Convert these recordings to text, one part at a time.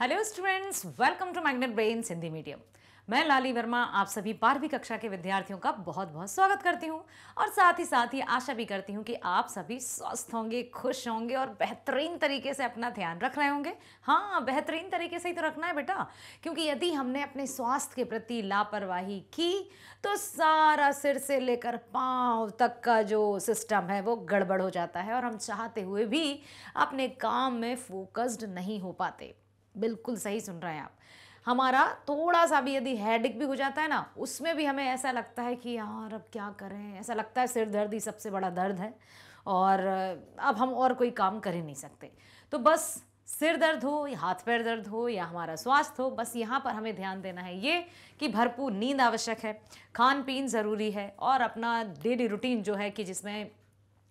hello students welcome to magnet brain Hindi medium मैं लाली वर्मा आप सभी बारहवीं कक्षा के विद्यार्थियों का बहुत बहुत स्वागत करती हूँ और साथ ही साथ ही आशा भी करती हूँ कि आप सभी स्वस्थ होंगे खुश होंगे और बेहतरीन तरीके से अपना ध्यान रख रहे होंगे हाँ बेहतरीन तरीके से ही तो रखना है बेटा क्योंकि यदि हमने अपने स्वास्थ्य के प्रति लापरवाही की तो सारा सिर से लेकर पाँव तक का जो सिस्टम है वो गड़बड़ हो जाता है और हम चाहते हुए भी अपने काम में फोकस्ड नहीं हो पाते बिल्कुल सही सुन रहे हैं आप हमारा थोड़ा सा भी यदि हेडिक भी हो जाता है ना उसमें भी हमें ऐसा लगता है कि यार अब क्या करें ऐसा लगता है सिर दर्द ही सबसे बड़ा दर्द है और अब हम और कोई काम कर ही नहीं सकते तो बस सिर दर्द हो या हाथ पैर दर्द हो या हमारा स्वास्थ्य हो बस यहाँ पर हमें ध्यान देना है ये कि भरपूर नींद आवश्यक है खान पीन ज़रूरी है और अपना डेली रूटीन जो है कि जिसमें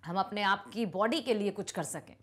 हम अपने आप की बॉडी के लिए कुछ कर सकें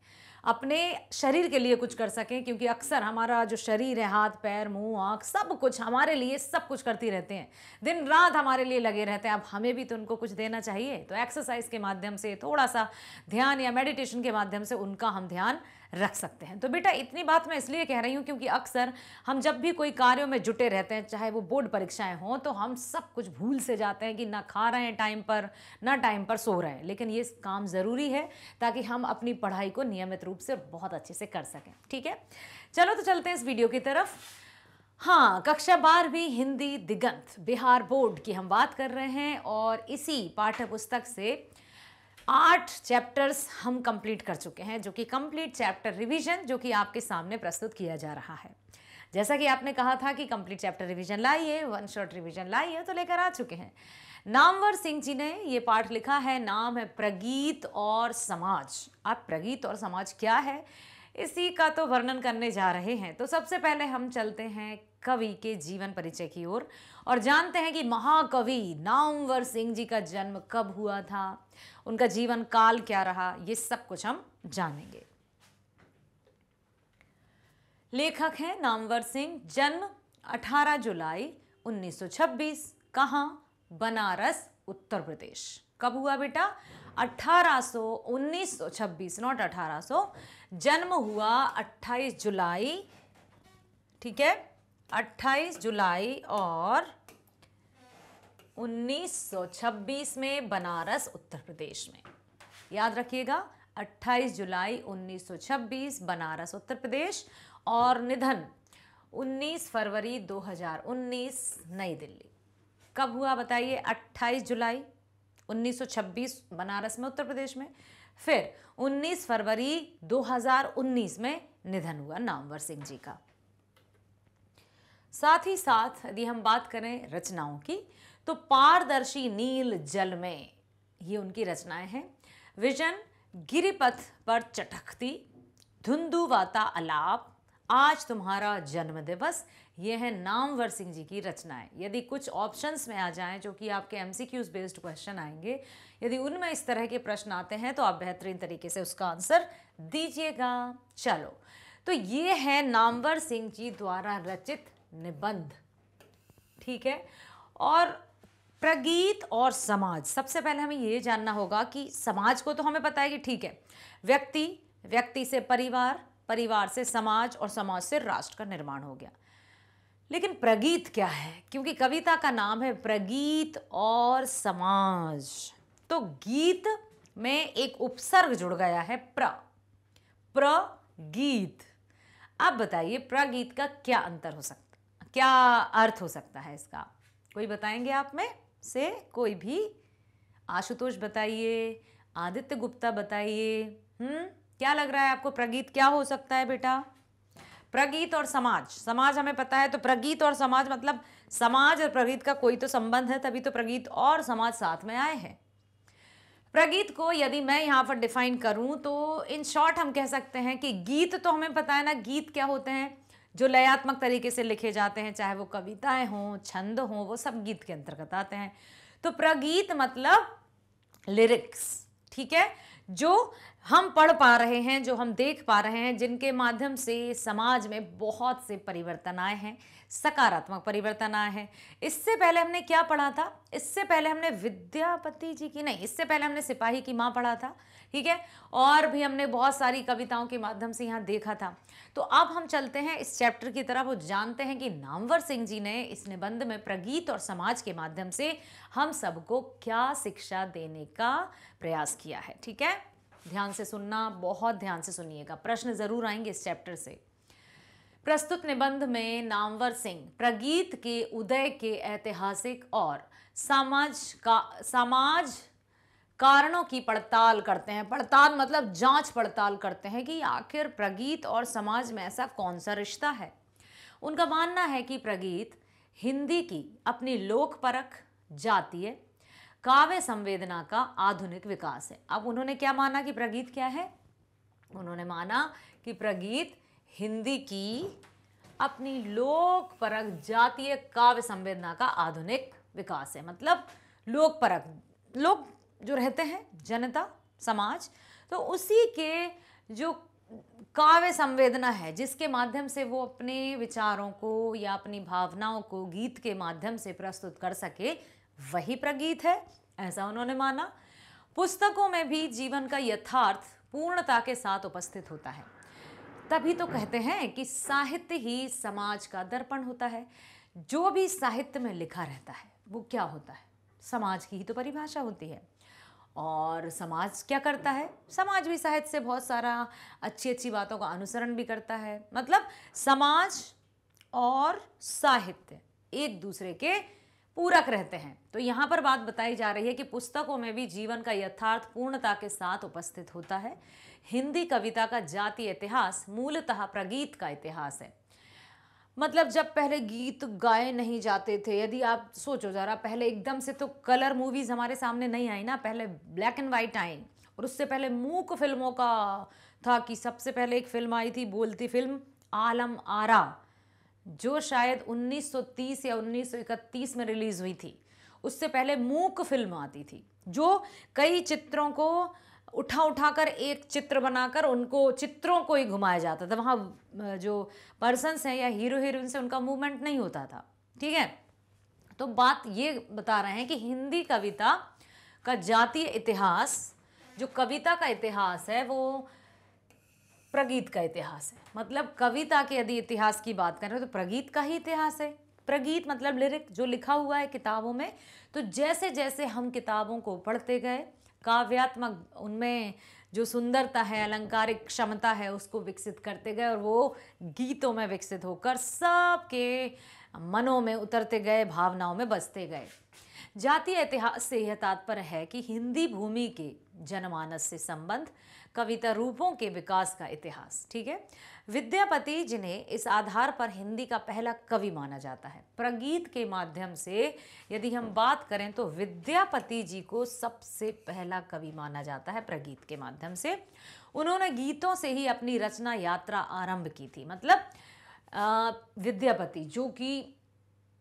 अपने शरीर के लिए कुछ कर सकें क्योंकि अक्सर हमारा जो शरीर है हाथ पैर मुंह आँख सब कुछ हमारे लिए सब कुछ करती रहते हैं दिन रात हमारे लिए लगे रहते हैं अब हमें भी तो उनको कुछ देना चाहिए तो एक्सरसाइज के माध्यम से थोड़ा सा ध्यान या मेडिटेशन के माध्यम से उनका हम ध्यान रख सकते हैं तो बेटा इतनी बात मैं इसलिए कह रही हूँ क्योंकि अक्सर हम जब भी कोई कार्यों में जुटे रहते हैं चाहे वो बोर्ड परीक्षाएं हों तो हम सब कुछ भूल से जाते हैं कि ना खा रहे हैं टाइम पर ना टाइम पर सो रहे हैं लेकिन ये काम ज़रूरी है ताकि हम अपनी पढ़ाई को नियमित रूप से बहुत अच्छे से कर सकें ठीक है चलो तो चलते हैं इस वीडियो की तरफ हाँ कक्षा बारहवीं हिंदी दिगंत बिहार बोर्ड की हम बात कर रहे हैं और इसी पाठ्य पुस्तक से आठ चैप्टर्स हम कंप्लीट कर चुके हैं जो कि कंप्लीट चैप्टर रिवीजन जो कि आपके सामने प्रस्तुत किया जा रहा है जैसा कि आपने कहा था कि कंप्लीट चैप्टर रिवीजन लाइए वन शॉट रिवीजन लाइए तो लेकर आ चुके हैं नामवर सिंह जी ने ये पाठ लिखा है नाम है प्रगीत और समाज आप प्रगीत और समाज क्या है इसी का तो वर्णन करने जा रहे हैं तो सबसे पहले हम चलते हैं कवि के जीवन परिचय की ओर और, और जानते हैं कि महाकवि नामवर सिंह जी का जन्म कब हुआ था उनका जीवन काल क्या रहा ये सब कुछ हम जानेंगे लेखक हैं नामवर सिंह जन्म 18 जुलाई 1926 कहाँ बनारस उत्तर प्रदेश कब हुआ बेटा 1800 1926 नॉट 1800 जन्म हुआ 28 जुलाई ठीक है 28 जुलाई और 1926 में बनारस उत्तर प्रदेश में याद रखिएगा 28 जुलाई 1926 बनारस उत्तर प्रदेश और निधन 19 फरवरी 2019 नई दिल्ली कब हुआ बताइए 28 जुलाई 1926 बनारस में उत्तर प्रदेश में फिर 19 फरवरी 2019 में निधन हुआ नामवर सिंह जी का साथ ही साथ यदि हम बात करें रचनाओं की तो पारदर्शी नील जल में ये उनकी रचनाएं हैं विजन गिरिपथ पर चटकती धुंधुवाता अलाप आज तुम्हारा जन्म दिवस ये है नामवर सिंह जी की रचनाएं यदि कुछ ऑप्शंस में आ जाएं जो कि आपके एम बेस्ड क्वेश्चन आएंगे यदि उनमें इस तरह के प्रश्न आते हैं तो आप बेहतरीन तरीके से उसका आंसर दीजिएगा चलो तो ये है नामवर सिंह जी द्वारा रचित निबंध ठीक है और प्रगीत और समाज सबसे पहले हमें ये जानना होगा कि समाज को तो हमें पता है कि ठीक है व्यक्ति व्यक्ति से परिवार परिवार से समाज और समाज से राष्ट्र का निर्माण हो गया लेकिन प्रगीत क्या है क्योंकि कविता का नाम है प्रगीत और समाज तो गीत में एक उपसर्ग जुड़ गया है प्र प्रगीत अब बताइए प्रगीत का क्या अंतर हो सकता क्या अर्थ हो सकता है इसका कोई बताएंगे आप में से कोई भी आशुतोष बताइए आदित्य गुप्ता बताइए हम्म क्या लग रहा है आपको प्रगीत क्या हो सकता है बेटा प्रगीत और समाज समाज हमें पता है तो प्रगीत और समाज मतलब समाज और प्रगीत का कोई तो संबंध है तभी तो प्रगीत और समाज साथ में आए हैं प्रगीत को यदि मैं यहाँ पर डिफाइन करूँ तो इन शॉर्ट हम कह सकते हैं कि गीत तो हमें पता है ना गीत क्या होते हैं जो लयात्मक तरीके से लिखे जाते हैं चाहे वो कविताएं हों छंद हों वो सब गीत के अंतर्गत आते हैं तो प्रगीत मतलब लिरिक्स ठीक है जो हम पढ़ पा रहे हैं जो हम देख पा रहे हैं जिनके माध्यम से समाज में बहुत से परिवर्तन आए हैं सकारात्मक परिवर्तन आए हैं इससे पहले हमने क्या पढ़ा था इससे पहले हमने विद्यापति जी की नहीं इससे पहले हमने सिपाही की माँ पढ़ा था ठीक है और भी हमने बहुत सारी कविताओं के माध्यम से यहाँ देखा था तो अब हम चलते हैं इस चैप्टर की तरफ वो जानते हैं कि नामवर सिंह जी ने इस निबंध में प्रगीत और समाज के माध्यम से हम सबको क्या शिक्षा देने का प्रयास किया है ठीक है ध्यान से सुनना बहुत ध्यान से सुनिएगा प्रश्न जरूर आएंगे इस चैप्टर से प्रस्तुत निबंध में नामवर सिंह प्रगीत के उदय के ऐतिहासिक और समाज का समाज कारणों की पड़ताल करते हैं पड़ताल मतलब जांच पड़ताल करते हैं कि आखिर प्रगीत और समाज में ऐसा कौन सा रिश्ता है उनका मानना है कि प्रगीत हिंदी की अपनी लोकपरख जातीय काव्य संवेदना का आधुनिक विकास है अब उन्होंने क्या माना कि प्रगीत क्या है उन्होंने माना कि प्रगीत हिंदी की अपनी लोकपरक जातीय काव्य संवेदना का आधुनिक विकास है मतलब लोकपरक लोग जो रहते हैं जनता समाज तो उसी के जो काव्य संवेदना है जिसके माध्यम से वो अपने विचारों को या अपनी भावनाओं को गीत के माध्यम से प्रस्तुत कर सके वही प्रगीत है ऐसा उन्होंने माना पुस्तकों में भी जीवन का यथार्थ पूर्णता के साथ उपस्थित होता है तभी तो कहते हैं कि साहित्य ही समाज का दर्पण होता है जो भी साहित्य में लिखा रहता है वो क्या होता है समाज की ही तो परिभाषा होती है और समाज क्या करता है समाज भी साहित्य से बहुत सारा अच्छी अच्छी बातों का अनुसरण भी करता है मतलब समाज और साहित्य एक दूसरे के पूरक रहते हैं तो यहाँ पर बात बताई जा रही है कि पुस्तकों में भी जीवन का यथार्थ पूर्णता के साथ उपस्थित होता है हिंदी कविता का जातीय इतिहास मूलतः प्रगीत का इतिहास है मतलब जब पहले गीत गाए नहीं जाते थे यदि आप सोचो ज़रा पहले एकदम से तो कलर मूवीज़ हमारे सामने नहीं आई ना पहले ब्लैक एंड वाइट आई और उससे पहले मूक फिल्मों का था कि सबसे पहले एक फिल्म आई थी बोलती फिल्म आलम आरा जो शायद 1930 या 1931 में रिलीज़ हुई थी उससे पहले मूक फिल्म आती थी जो कई चित्रों को उठा उठा कर एक चित्र बनाकर उनको चित्रों को ही घुमाया जाता था वहाँ जो पर्सनस हैं या हीरो हीरोइन से उनका मूवमेंट नहीं होता था ठीक है तो बात ये बता रहे हैं कि हिंदी कविता का जातीय इतिहास जो कविता का इतिहास है वो प्रगीत का इतिहास है मतलब कविता के यदि इतिहास की बात करें तो प्रगीत का ही इतिहास है प्रगीत मतलब लिरिक जो लिखा हुआ है किताबों में तो जैसे जैसे हम किताबों को पढ़ते गए काव्यात्मक उनमें जो सुंदरता है अलंकारिक क्षमता है उसको विकसित करते गए और वो गीतों में विकसित होकर सबके मनों में उतरते गए भावनाओं में बसते गए जातीय इतिहास से यह तात्पर्य है कि हिंदी भूमि के जनमानस से संबंध कविता रूपों के विकास का इतिहास ठीक है विद्यापति जिन्हें इस आधार पर हिंदी का पहला कवि माना जाता है प्रगीत के माध्यम से यदि हम बात करें तो विद्यापति जी को सबसे पहला कवि माना जाता है प्रगीत के माध्यम से उन्होंने गीतों से ही अपनी रचना यात्रा आरंभ की थी मतलब विद्यापति जो कि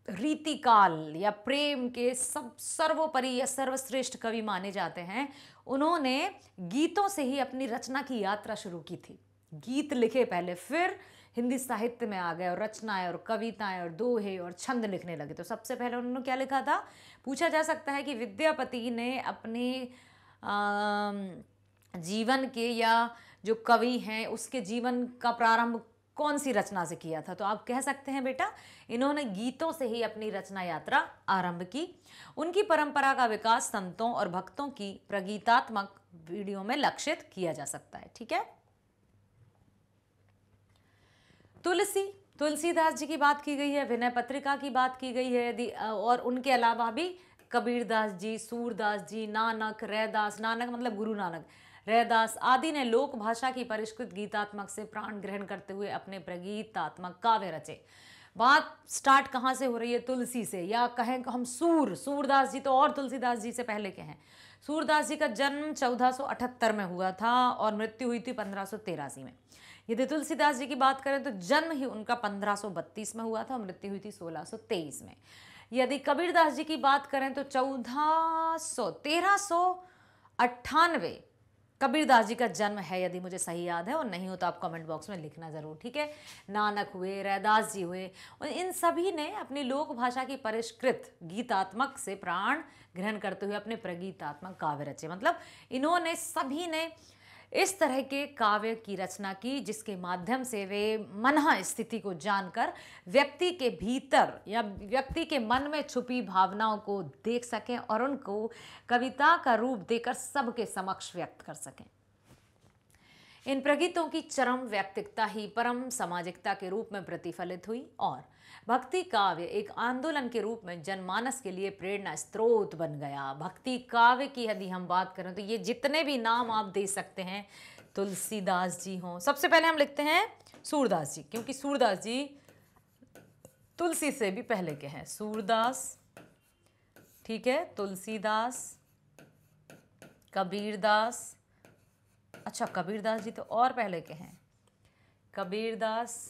रीतिकाल या प्रेम के सब सर्वोपरि या सर्वश्रेष्ठ कवि माने जाते हैं उन्होंने गीतों से ही अपनी रचना की यात्रा शुरू की थी गीत लिखे पहले फिर हिंदी साहित्य में आ गए और रचनाएं और कविताएं और दोहे और छंद लिखने लगे तो सबसे पहले उन्होंने क्या लिखा था पूछा जा सकता है कि विद्यापति ने अपने जीवन के या जो कवि हैं उसके जीवन का प्रारंभ कौन सी रचना से किया था तो आप कह सकते हैं बेटा इन्होंने गीतों से ही अपनी रचना यात्रा आरंभ की उनकी परंपरा का विकास संतों और भक्तों की प्रगीतात्मक वीडियो में लक्षित किया जा सकता है ठीक है तुलसी तुलसीदास जी की बात की गई है विनय पत्रिका की बात की गई है और उनके अलावा भी कबीरदास जी सूरदास जी नानक रैदास नानक मतलब गुरु नानक रैदास आदि ने लोक भाषा की परिष्कृत गीतात्मक से प्राण ग्रहण करते हुए अपने प्रगीतात्मक काव्य रचे बात स्टार्ट कहाँ से हो रही है तुलसी से या कहें हम सूर सूरदास जी तो और तुलसीदास जी से पहले के हैं सूरदास जी का जन्म 1478 में हुआ था और मृत्यु हुई थी पंद्रह में यदि तुलसीदास जी की बात करें तो जन्म ही उनका 1532 में हुआ था मृत्यु हुई थी 1623 में यदि कबीरदास जी की बात करें तो चौदह सौ तेरह सौ अट्ठानवे कबीरदास जी का जन्म है यदि मुझे सही याद है और नहीं हो तो आप कमेंट बॉक्स में लिखना ज़रूर ठीक है नानक हुए रैदास जी हुए और इन सभी ने अपनी लोक भाषा की परिष्कृत गीतात्मक से प्राण ग्रहण करते हुए अपने प्रगीतात्मक काव्य रचे मतलब इन्होंने सभी ने इस तरह के काव्य की रचना की जिसके माध्यम से वे मनहा स्थिति को जानकर व्यक्ति के भीतर या व्यक्ति के मन में छुपी भावनाओं को देख सकें और उनको कविता का रूप देकर सबके समक्ष व्यक्त कर सकें इन प्रगीतों की चरम व्यक्तिकता ही परम सामाजिकता के रूप में प्रतिफलित हुई और भक्ति काव्य एक आंदोलन के रूप में जनमानस के लिए प्रेरणा स्रोत बन गया भक्ति काव्य की यदि हम बात करें तो ये जितने भी नाम आप दे सकते हैं तुलसीदास जी हों सबसे पहले हम लिखते हैं सूरदास जी क्योंकि सूरदास जी तुलसी से भी पहले के हैं सूरदास ठीक है तुलसीदास कबीरदास अच्छा कबीरदास जी तो और पहले के हैं कबीरदास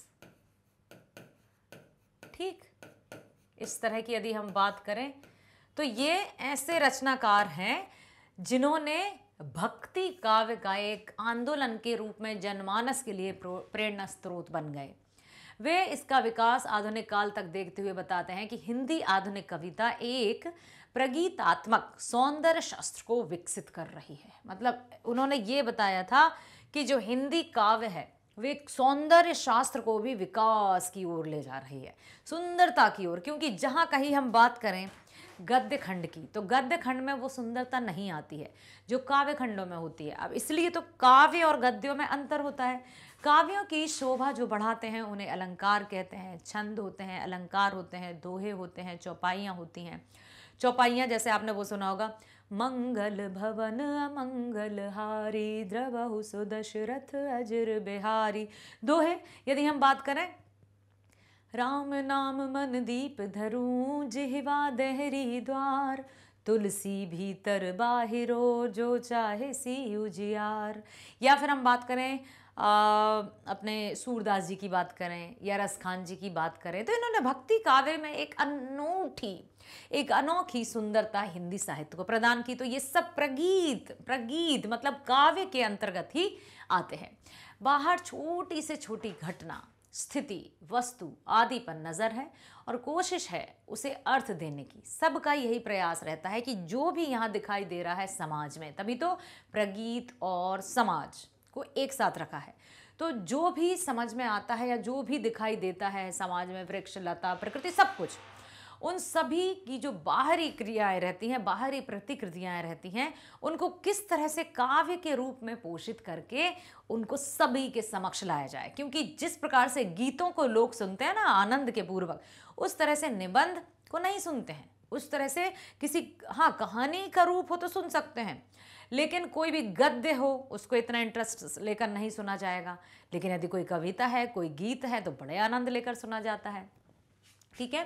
ठीक इस तरह की यदि हम बात करें तो ये ऐसे रचनाकार हैं जिन्होंने भक्ति काव्य का एक आंदोलन के रूप में जनमानस के लिए प्रेरणा स्रोत बन गए वे इसका विकास आधुनिक काल तक देखते हुए बताते हैं कि हिंदी आधुनिक कविता एक प्रगीतात्मक सौंदर्य शास्त्र को विकसित कर रही है मतलब उन्होंने ये बताया था कि जो हिंदी काव्य है वे सौंदर्य शास्त्र को भी विकास की ओर ले जा रही है सुंदरता की ओर क्योंकि जहाँ कहीं हम बात करें गद्य खंड की तो गद्य खंड में वो सुंदरता नहीं आती है जो काव्य खंडों में होती है अब इसलिए तो काव्य और गद्यों में अंतर होता है काव्यों की शोभा जो बढ़ाते हैं उन्हें अलंकार कहते हैं छंद होते हैं अलंकार होते हैं दोहे होते हैं चौपाइयाँ होती हैं चौपाइयाँ जैसे आपने वो सुना होगा मंगल भवन अमंगल हारी द्रवहु सुदशरथ अजर बिहारी दोहे यदि हम बात करें राम नाम मन दीप धरू जिहवा देहरी द्वार तुलसी भीतर बाहिरो जो चाहे सी उजियार या फिर हम बात करें आ, अपने सूरदास जी की बात करें या रसखान जी की बात करें तो इन्होंने भक्ति काव्य में एक अनूठी एक अनोखी सुंदरता हिंदी साहित्य को प्रदान की तो ये सब प्रगीत प्रगीत मतलब काव्य के अंतर्गत ही आते हैं बाहर छोटी से छोटी घटना स्थिति वस्तु आदि पर नज़र है और कोशिश है उसे अर्थ देने की सबका यही प्रयास रहता है कि जो भी यहाँ दिखाई दे रहा है समाज में तभी तो प्रगीत और समाज को एक साथ रखा है तो जो भी समझ में आता है या जो भी दिखाई देता है समाज में वृक्ष लता प्रकृति सब कुछ उन सभी की जो बाहरी क्रियाएं रहती हैं बाहरी प्रतिक्रियाएं रहती हैं उनको किस तरह से काव्य के रूप में पोषित करके उनको सभी के समक्ष लाया जाए क्योंकि जिस प्रकार से गीतों को लोग सुनते हैं ना आनंद के पूर्वक उस तरह से निबंध को नहीं सुनते हैं उस तरह से किसी हाँ कहानी का रूप हो तो सुन सकते हैं लेकिन कोई भी गद्य हो उसको इतना इंटरेस्ट लेकर नहीं सुना जाएगा लेकिन यदि कोई कविता है कोई गीत है तो बड़े आनंद लेकर सुना जाता है ठीक है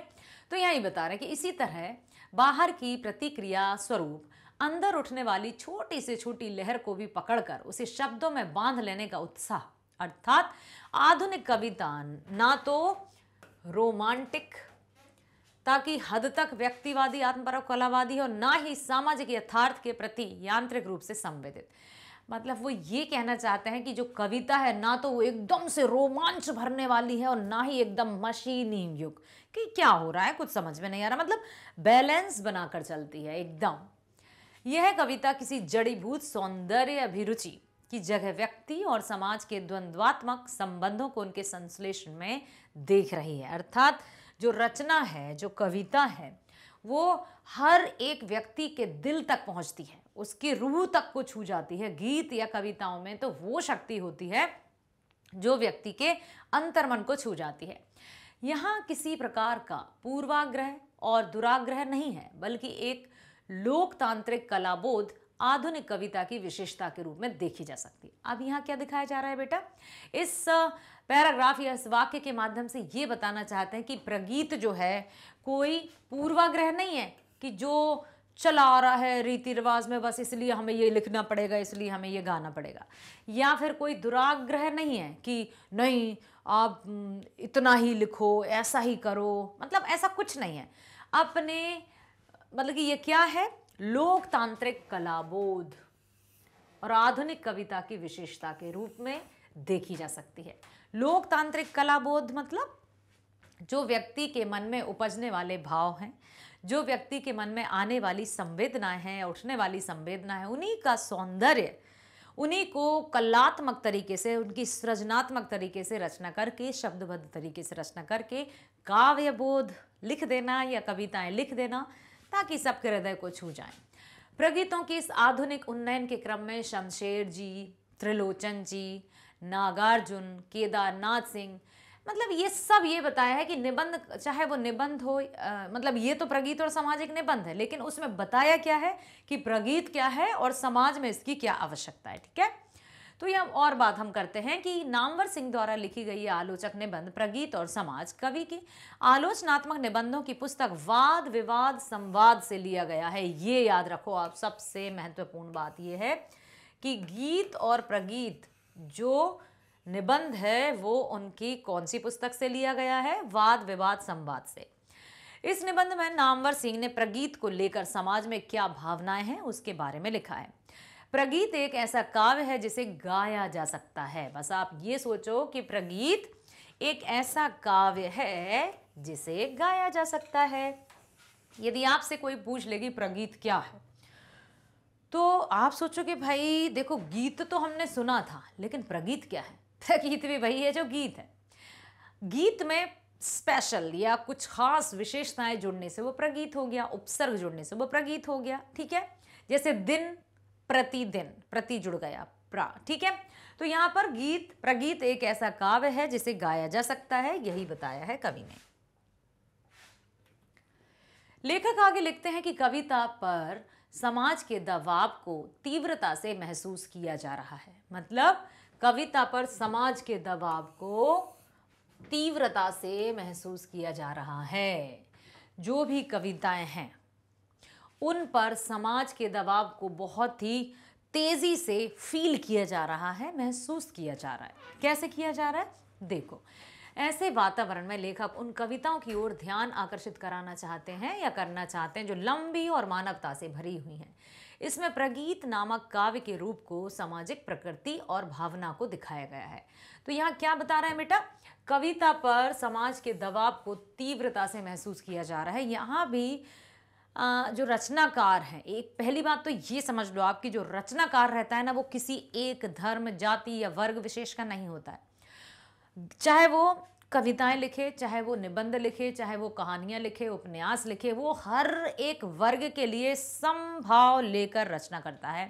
तो यहाँ ये बता रहे हैं कि इसी तरह बाहर की प्रतिक्रिया स्वरूप अंदर उठने वाली छोटी से छोटी लहर को भी पकड़कर उसे शब्दों में बांध लेने का उत्साह अर्थात आधुनिक कविता ना तो रोमांटिक ताकि हद तक व्यक्तिवादी आत्मपरक कलावादी हो ना ही सामाजिक यथार्थ के प्रति यांत्रिक रूप से संवेदित मतलब वो ये कहना चाहते हैं कि जो कविता है ना तो वो एकदम से रोमांच भरने वाली है और ना ही एकदम मशीनी युग कि क्या हो रहा है कुछ समझ में नहीं आ रहा मतलब बैलेंस बनाकर चलती है एकदम यह कविता किसी जड़ीभूत सौंदर्य अभिरुचि की जगह व्यक्ति और समाज के द्वंद्वात्मक संबंधों को उनके संश्लेषण में देख रही है अर्थात जो रचना है जो कविता है वो हर एक व्यक्ति के दिल तक पहुंचती है उसकी रूह तक को छू जाती है गीत या कविताओं में तो वो शक्ति होती है जो व्यक्ति के अंतर्मन को छू जाती है यहाँ किसी प्रकार का पूर्वाग्रह और दुराग्रह नहीं है बल्कि एक लोकतांत्रिक कलाबोध आधुनिक कविता की विशेषता के रूप में देखी जा सकती है अब यहाँ क्या दिखाया जा रहा है बेटा इस पैराग्राफ या इस वाक्य के माध्यम से ये बताना चाहते हैं कि प्रगीत जो है कोई पूर्वाग्रह नहीं है कि जो चला आ रहा है रीति रिवाज में बस इसलिए हमें ये लिखना पड़ेगा इसलिए हमें ये गाना पड़ेगा या फिर कोई दुराग्रह नहीं है कि नहीं आप हम्म, इतना ही लिखो ऐसा ही करो मतलब ऐसा कुछ नहीं है अपने मतलब कि ये क्या है लोकतांत्रिक कलाबोध और आधुनिक कविता की विशेषता के रूप में देखी जा सकती है लोकतांत्रिक कलाबोध मतलब जो व्यक्ति के मन में उपजने वाले भाव हैं जो व्यक्ति के मन में आने वाली संवेदनाएं हैं उठने वाली संवेदनाएं हैं उन्हीं का सौंदर्य उन्हीं को कलात्मक तरीके से उनकी सृजनात्मक तरीके से रचना करके शब्दबद्ध तरीके से रचना करके काव्य बोध लिख देना या कविताएं लिख देना ताकि सबके हृदय को छू जाए प्रगीतों के इस आधुनिक उन्नयन के क्रम में शमशेर जी त्रिलोचन जी नागार्जुन केदारनाथ सिंह मतलब ये सब ये बताया है कि निबंध चाहे वो निबंध हो आ, मतलब ये तो प्रगीत और समाज एक निबंध है लेकिन उसमें बताया क्या है कि प्रगीत क्या है और समाज में इसकी क्या आवश्यकता है ठीक है तो यह और बात हम करते हैं कि नामवर सिंह द्वारा लिखी गई ये आलोचक निबंध प्रगीत और समाज कवि की आलोचनात्मक निबंधों की पुस्तक वाद विवाद संवाद से लिया गया है ये याद रखो आप सबसे महत्वपूर्ण बात ये है कि गीत और प्रगीत जो निबंध है वो उनकी कौन सी पुस्तक से लिया गया है वाद विवाद संवाद से इस निबंध में नामवर सिंह ने प्रगीत को लेकर समाज में क्या भावनाएं हैं उसके बारे में लिखा है प्रगीत एक ऐसा काव्य है जिसे गाया जा सकता है बस आप ये सोचो कि प्रगीत एक ऐसा काव्य है जिसे गाया जा सकता है यदि आपसे कोई पूछ लेगी प्रगीत क्या है तो आप सोचो कि भाई देखो गीत तो हमने सुना था लेकिन प्रगीत क्या है तो गीत भी वही है जो गीत है गीत में स्पेशल या कुछ खास विशेषताएं जुड़ने से वो प्रगीत हो गया उपसर्ग जुड़ने से वो प्रगीत हो गया ठीक है जैसे दिन प्रतिदिन प्रति जुड़ गया प्रा ठीक है तो यहाँ पर गीत प्रगीत एक ऐसा काव्य है जिसे गाया जा सकता है यही बताया है कवि ने लेखक आगे लिखते हैं कि कविता पर समाज के दबाव को तीव्रता से महसूस किया जा रहा है मतलब कविता पर समाज के दबाव को तीव्रता से महसूस किया जा रहा है जो भी कविताएं हैं उन पर समाज के दबाव को बहुत ही तेज़ी से फील किया जा रहा है महसूस किया जा रहा है कैसे किया जा रहा है देखो ऐसे वातावरण में लेखक उन कविताओं की ओर ध्यान आकर्षित कराना चाहते हैं या करना चाहते हैं जो लंबी और मानवता से भरी हुई हैं इसमें प्रगीत नामक काव्य के रूप को सामाजिक प्रकृति और भावना को दिखाया गया है तो यहाँ क्या बता रहा है बेटा कविता पर समाज के दबाव को तीव्रता से महसूस किया जा रहा है यहाँ भी जो रचनाकार हैं एक पहली बात तो ये समझ लो आपकी जो रचनाकार रहता है ना वो किसी एक धर्म जाति या वर्ग विशेष का नहीं होता है चाहे वो कविताएं लिखे चाहे वो निबंध लिखे चाहे वो कहानियां लिखे उपन्यास लिखे वो हर एक वर्ग के लिए समभाव लेकर रचना करता है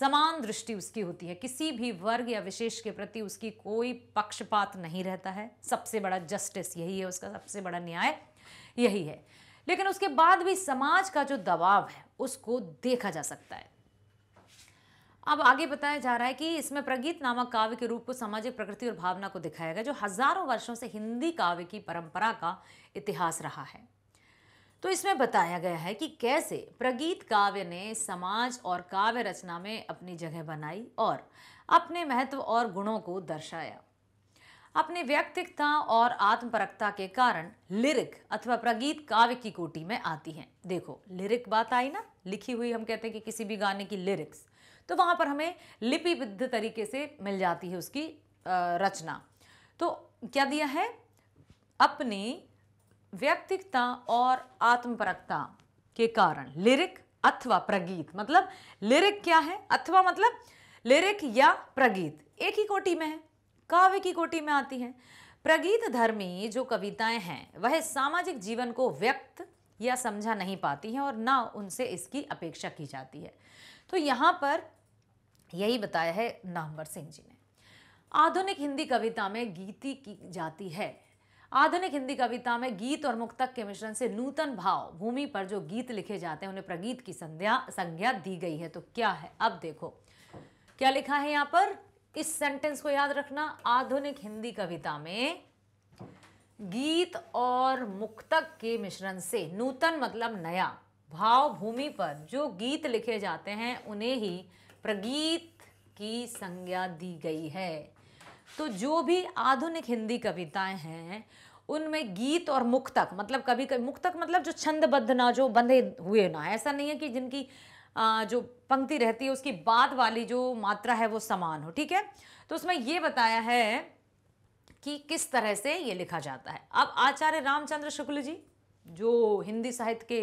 समान दृष्टि उसकी होती है किसी भी वर्ग या विशेष के प्रति उसकी कोई पक्षपात नहीं रहता है सबसे बड़ा जस्टिस यही है उसका सबसे बड़ा न्याय यही है लेकिन उसके बाद भी समाज का जो दबाव है उसको देखा जा सकता है अब आगे बताया जा रहा है कि इसमें प्रगीत नामक काव्य के रूप को सामाजिक प्रकृति और भावना को दिखाया गया जो हजारों वर्षों से हिंदी काव्य की परंपरा का इतिहास रहा है तो इसमें बताया गया है कि कैसे प्रगीत काव्य ने समाज और काव्य रचना में अपनी जगह बनाई और अपने महत्व और गुणों को दर्शाया अपनी व्यक्तिकता और आत्मपरकता के कारण लिरिक अथवा प्रगीत काव्य की कोटि में आती हैं देखो लिरिक बात आई ना लिखी हुई हम कहते हैं कि किसी भी गाने की लिरिक्स तो वहाँ पर हमें लिपिबद्ध तरीके से मिल जाती है उसकी रचना तो क्या दिया है अपनी व्यक्तिकता और आत्मपरकता के कारण लिरिक अथवा प्रगीत मतलब लिरिक क्या है अथवा मतलब लिरिक या प्रगीत एक ही कोटि में है काव्य की कोटि में आती है प्रगीत धर्मी जो कविताएं हैं वह सामाजिक जीवन को व्यक्त या समझा नहीं पाती हैं और ना उनसे इसकी अपेक्षा की जाती है तो यहाँ पर यही बताया है नामवर सिंह जी ने आधुनिक हिंदी कविता में गीति की जाती है आधुनिक हिंदी कविता में गीत और मुक्तक के मिश्रण से नूतन भाव भूमि पर जो गीत लिखे जाते हैं उन्हें प्रगीत की संध्या संज्ञा दी गई है तो क्या है अब देखो क्या लिखा है यहाँ पर इस सेंटेंस को याद रखना आधुनिक हिंदी कविता में गीत और मुक्तक के मिश्रण से नूतन मतलब नया भावभूमि पर जो गीत लिखे जाते हैं उन्हें ही प्रगीत की संज्ञा दी गई है तो जो भी आधुनिक हिंदी कविताएं हैं उनमें गीत और मुक्तक मतलब कभी कभी मुक्तक मतलब जो छंदबद्ध ना जो बंधे हुए ना ऐसा नहीं है कि जिनकी आ, जो पंक्ति रहती है उसकी बाद वाली जो मात्रा है वो समान हो ठीक है तो उसमें ये बताया है कि किस तरह से ये लिखा जाता है अब आचार्य रामचंद्र शुक्ल जी जो हिंदी साहित्य के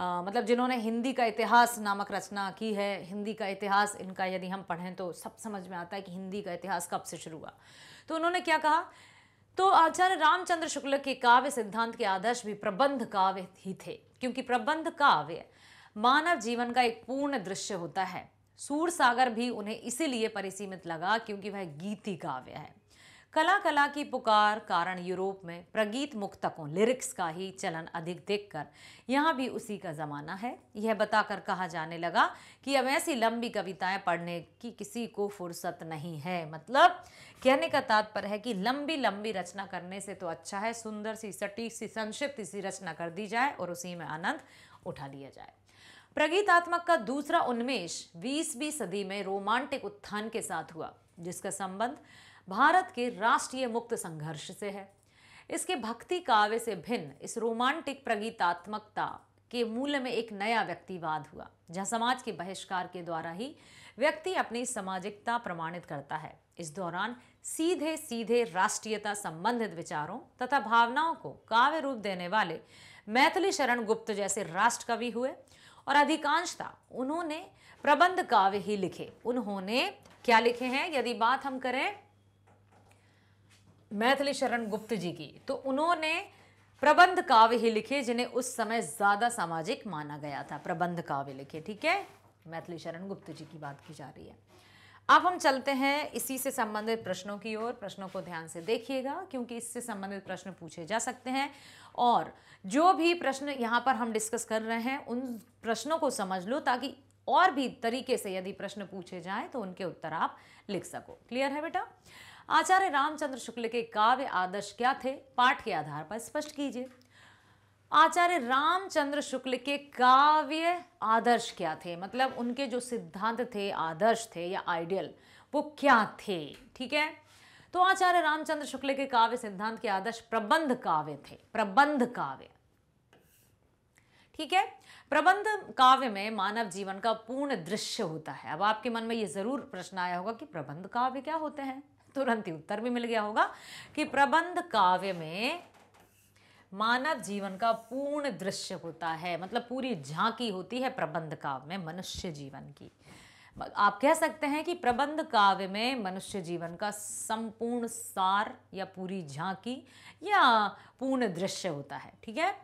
आ, मतलब जिन्होंने हिंदी का इतिहास नामक रचना की है हिंदी का इतिहास इनका यदि हम पढ़ें तो सब समझ में आता है कि हिंदी का इतिहास कब से शुरू हुआ तो उन्होंने क्या कहा तो आचार्य रामचंद्र शुक्ल के काव्य सिद्धांत के आदर्श भी प्रबंध काव्य ही थे क्योंकि प्रबंध काव्य मानव जीवन का एक पूर्ण दृश्य होता है सूर सागर भी उन्हें इसीलिए परिसीमित लगा क्योंकि वह गीति काव्य है कला कला की पुकार कारण यूरोप में प्रगीत मुक्तकों लिरिक्स का ही चलन अधिक देखकर यहाँ भी उसी का ज़माना है यह बताकर कहा जाने लगा कि अब ऐसी लंबी कविताएं पढ़ने की किसी को फुर्सत नहीं है मतलब कहने का तात्पर्य है कि लंबी लंबी रचना करने से तो अच्छा है सुंदर सी सटीक सी संक्षिप्त सी रचना कर दी जाए और उसी में आनंद उठा लिया जाए प्रगीतात्मक का दूसरा उन्मेष बीसवीं सदी में रोमांटिक उत्थान के साथ हुआ जिसका संबंध भारत के राष्ट्रीय मुक्त संघर्ष से है इसके भक्ति काव्य से भिन्न इस रोमांटिक प्रगीतात्मकता के मूल में एक नया व्यक्तिवाद हुआ जहाँ समाज के बहिष्कार के द्वारा ही व्यक्ति अपनी सामाजिकता प्रमाणित करता है इस दौरान सीधे सीधे राष्ट्रीयता संबंधित विचारों तथा भावनाओं को काव्य रूप देने वाले मैथिली शरण गुप्त जैसे राष्ट्र कवि हुए और अधिकांशता उन्होंने प्रबंध काव्य ही लिखे उन्होंने क्या लिखे हैं यदि बात हम करें मैथिली शरण गुप्त जी की तो उन्होंने प्रबंध काव्य ही लिखे जिन्हें उस समय ज़्यादा सामाजिक माना गया था प्रबंध काव्य लिखे ठीक है मैथिली शरण गुप्त जी की बात की जा रही है अब हम चलते हैं इसी से संबंधित प्रश्नों की ओर प्रश्नों को ध्यान से देखिएगा क्योंकि इससे संबंधित प्रश्न पूछे जा सकते हैं और जो भी प्रश्न यहाँ पर हम डिस्कस कर रहे हैं उन प्रश्नों को समझ लो ताकि और भी तरीके से यदि प्रश्न पूछे जाए तो उनके उत्तर आप लिख सको क्लियर है बेटा आचार्य रामचंद्र शुक्ल के काव्य आदर्श क्या थे पाठ के आधार पर स्पष्ट कीजिए आचार्य रामचंद्र शुक्ल के काव्य आदर्श क्या थे मतलब उनके जो सिद्धांत थे आदर्श थे या आइडियल वो क्या थे ठीक है तो आचार्य रामचंद्र शुक्ल के काव्य सिद्धांत के आदर्श प्रबंध काव्य थे प्रबंध काव्य ठीक है प्रबंध काव्य में मानव जीवन का पूर्ण दृश्य होता है अब आपके मन में ये जरूर प्रश्न आया होगा कि प्रबंध काव्य क्या होते हैं तुरंत ही उत्तर भी मिल गया होगा कि प्रबंध काव्य में मानव जीवन का पूर्ण दृश्य होता है मतलब पूरी झांकी होती है प्रबंध काव्य में मनुष्य जीवन की आप कह सकते हैं कि प्रबंध काव्य में मनुष्य जीवन का संपूर्ण सार या पूरी झांकी या पूर्ण दृश्य होता है ठीक है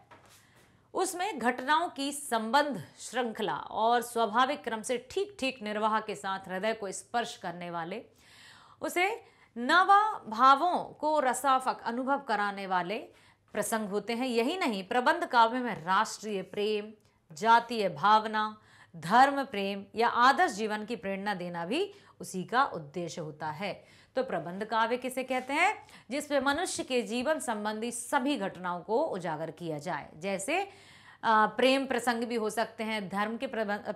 उसमें घटनाओं की संबंध श्रृंखला और स्वाभाविक क्रम से ठीक ठीक निर्वाह के साथ हृदय को स्पर्श करने वाले उसे नवा भावों को रसाफक अनुभव कराने वाले प्रसंग होते हैं यही नहीं प्रबंध काव्य में राष्ट्रीय प्रेम जातीय भावना धर्म प्रेम या आदर्श जीवन की प्रेरणा देना भी उसी का उद्देश्य होता है तो प्रबंध काव्य किसे कहते हैं जिसमें मनुष्य के जीवन संबंधी सभी घटनाओं को उजागर किया जाए जैसे प्रेम प्रसंग भी हो सकते हैं धर्म के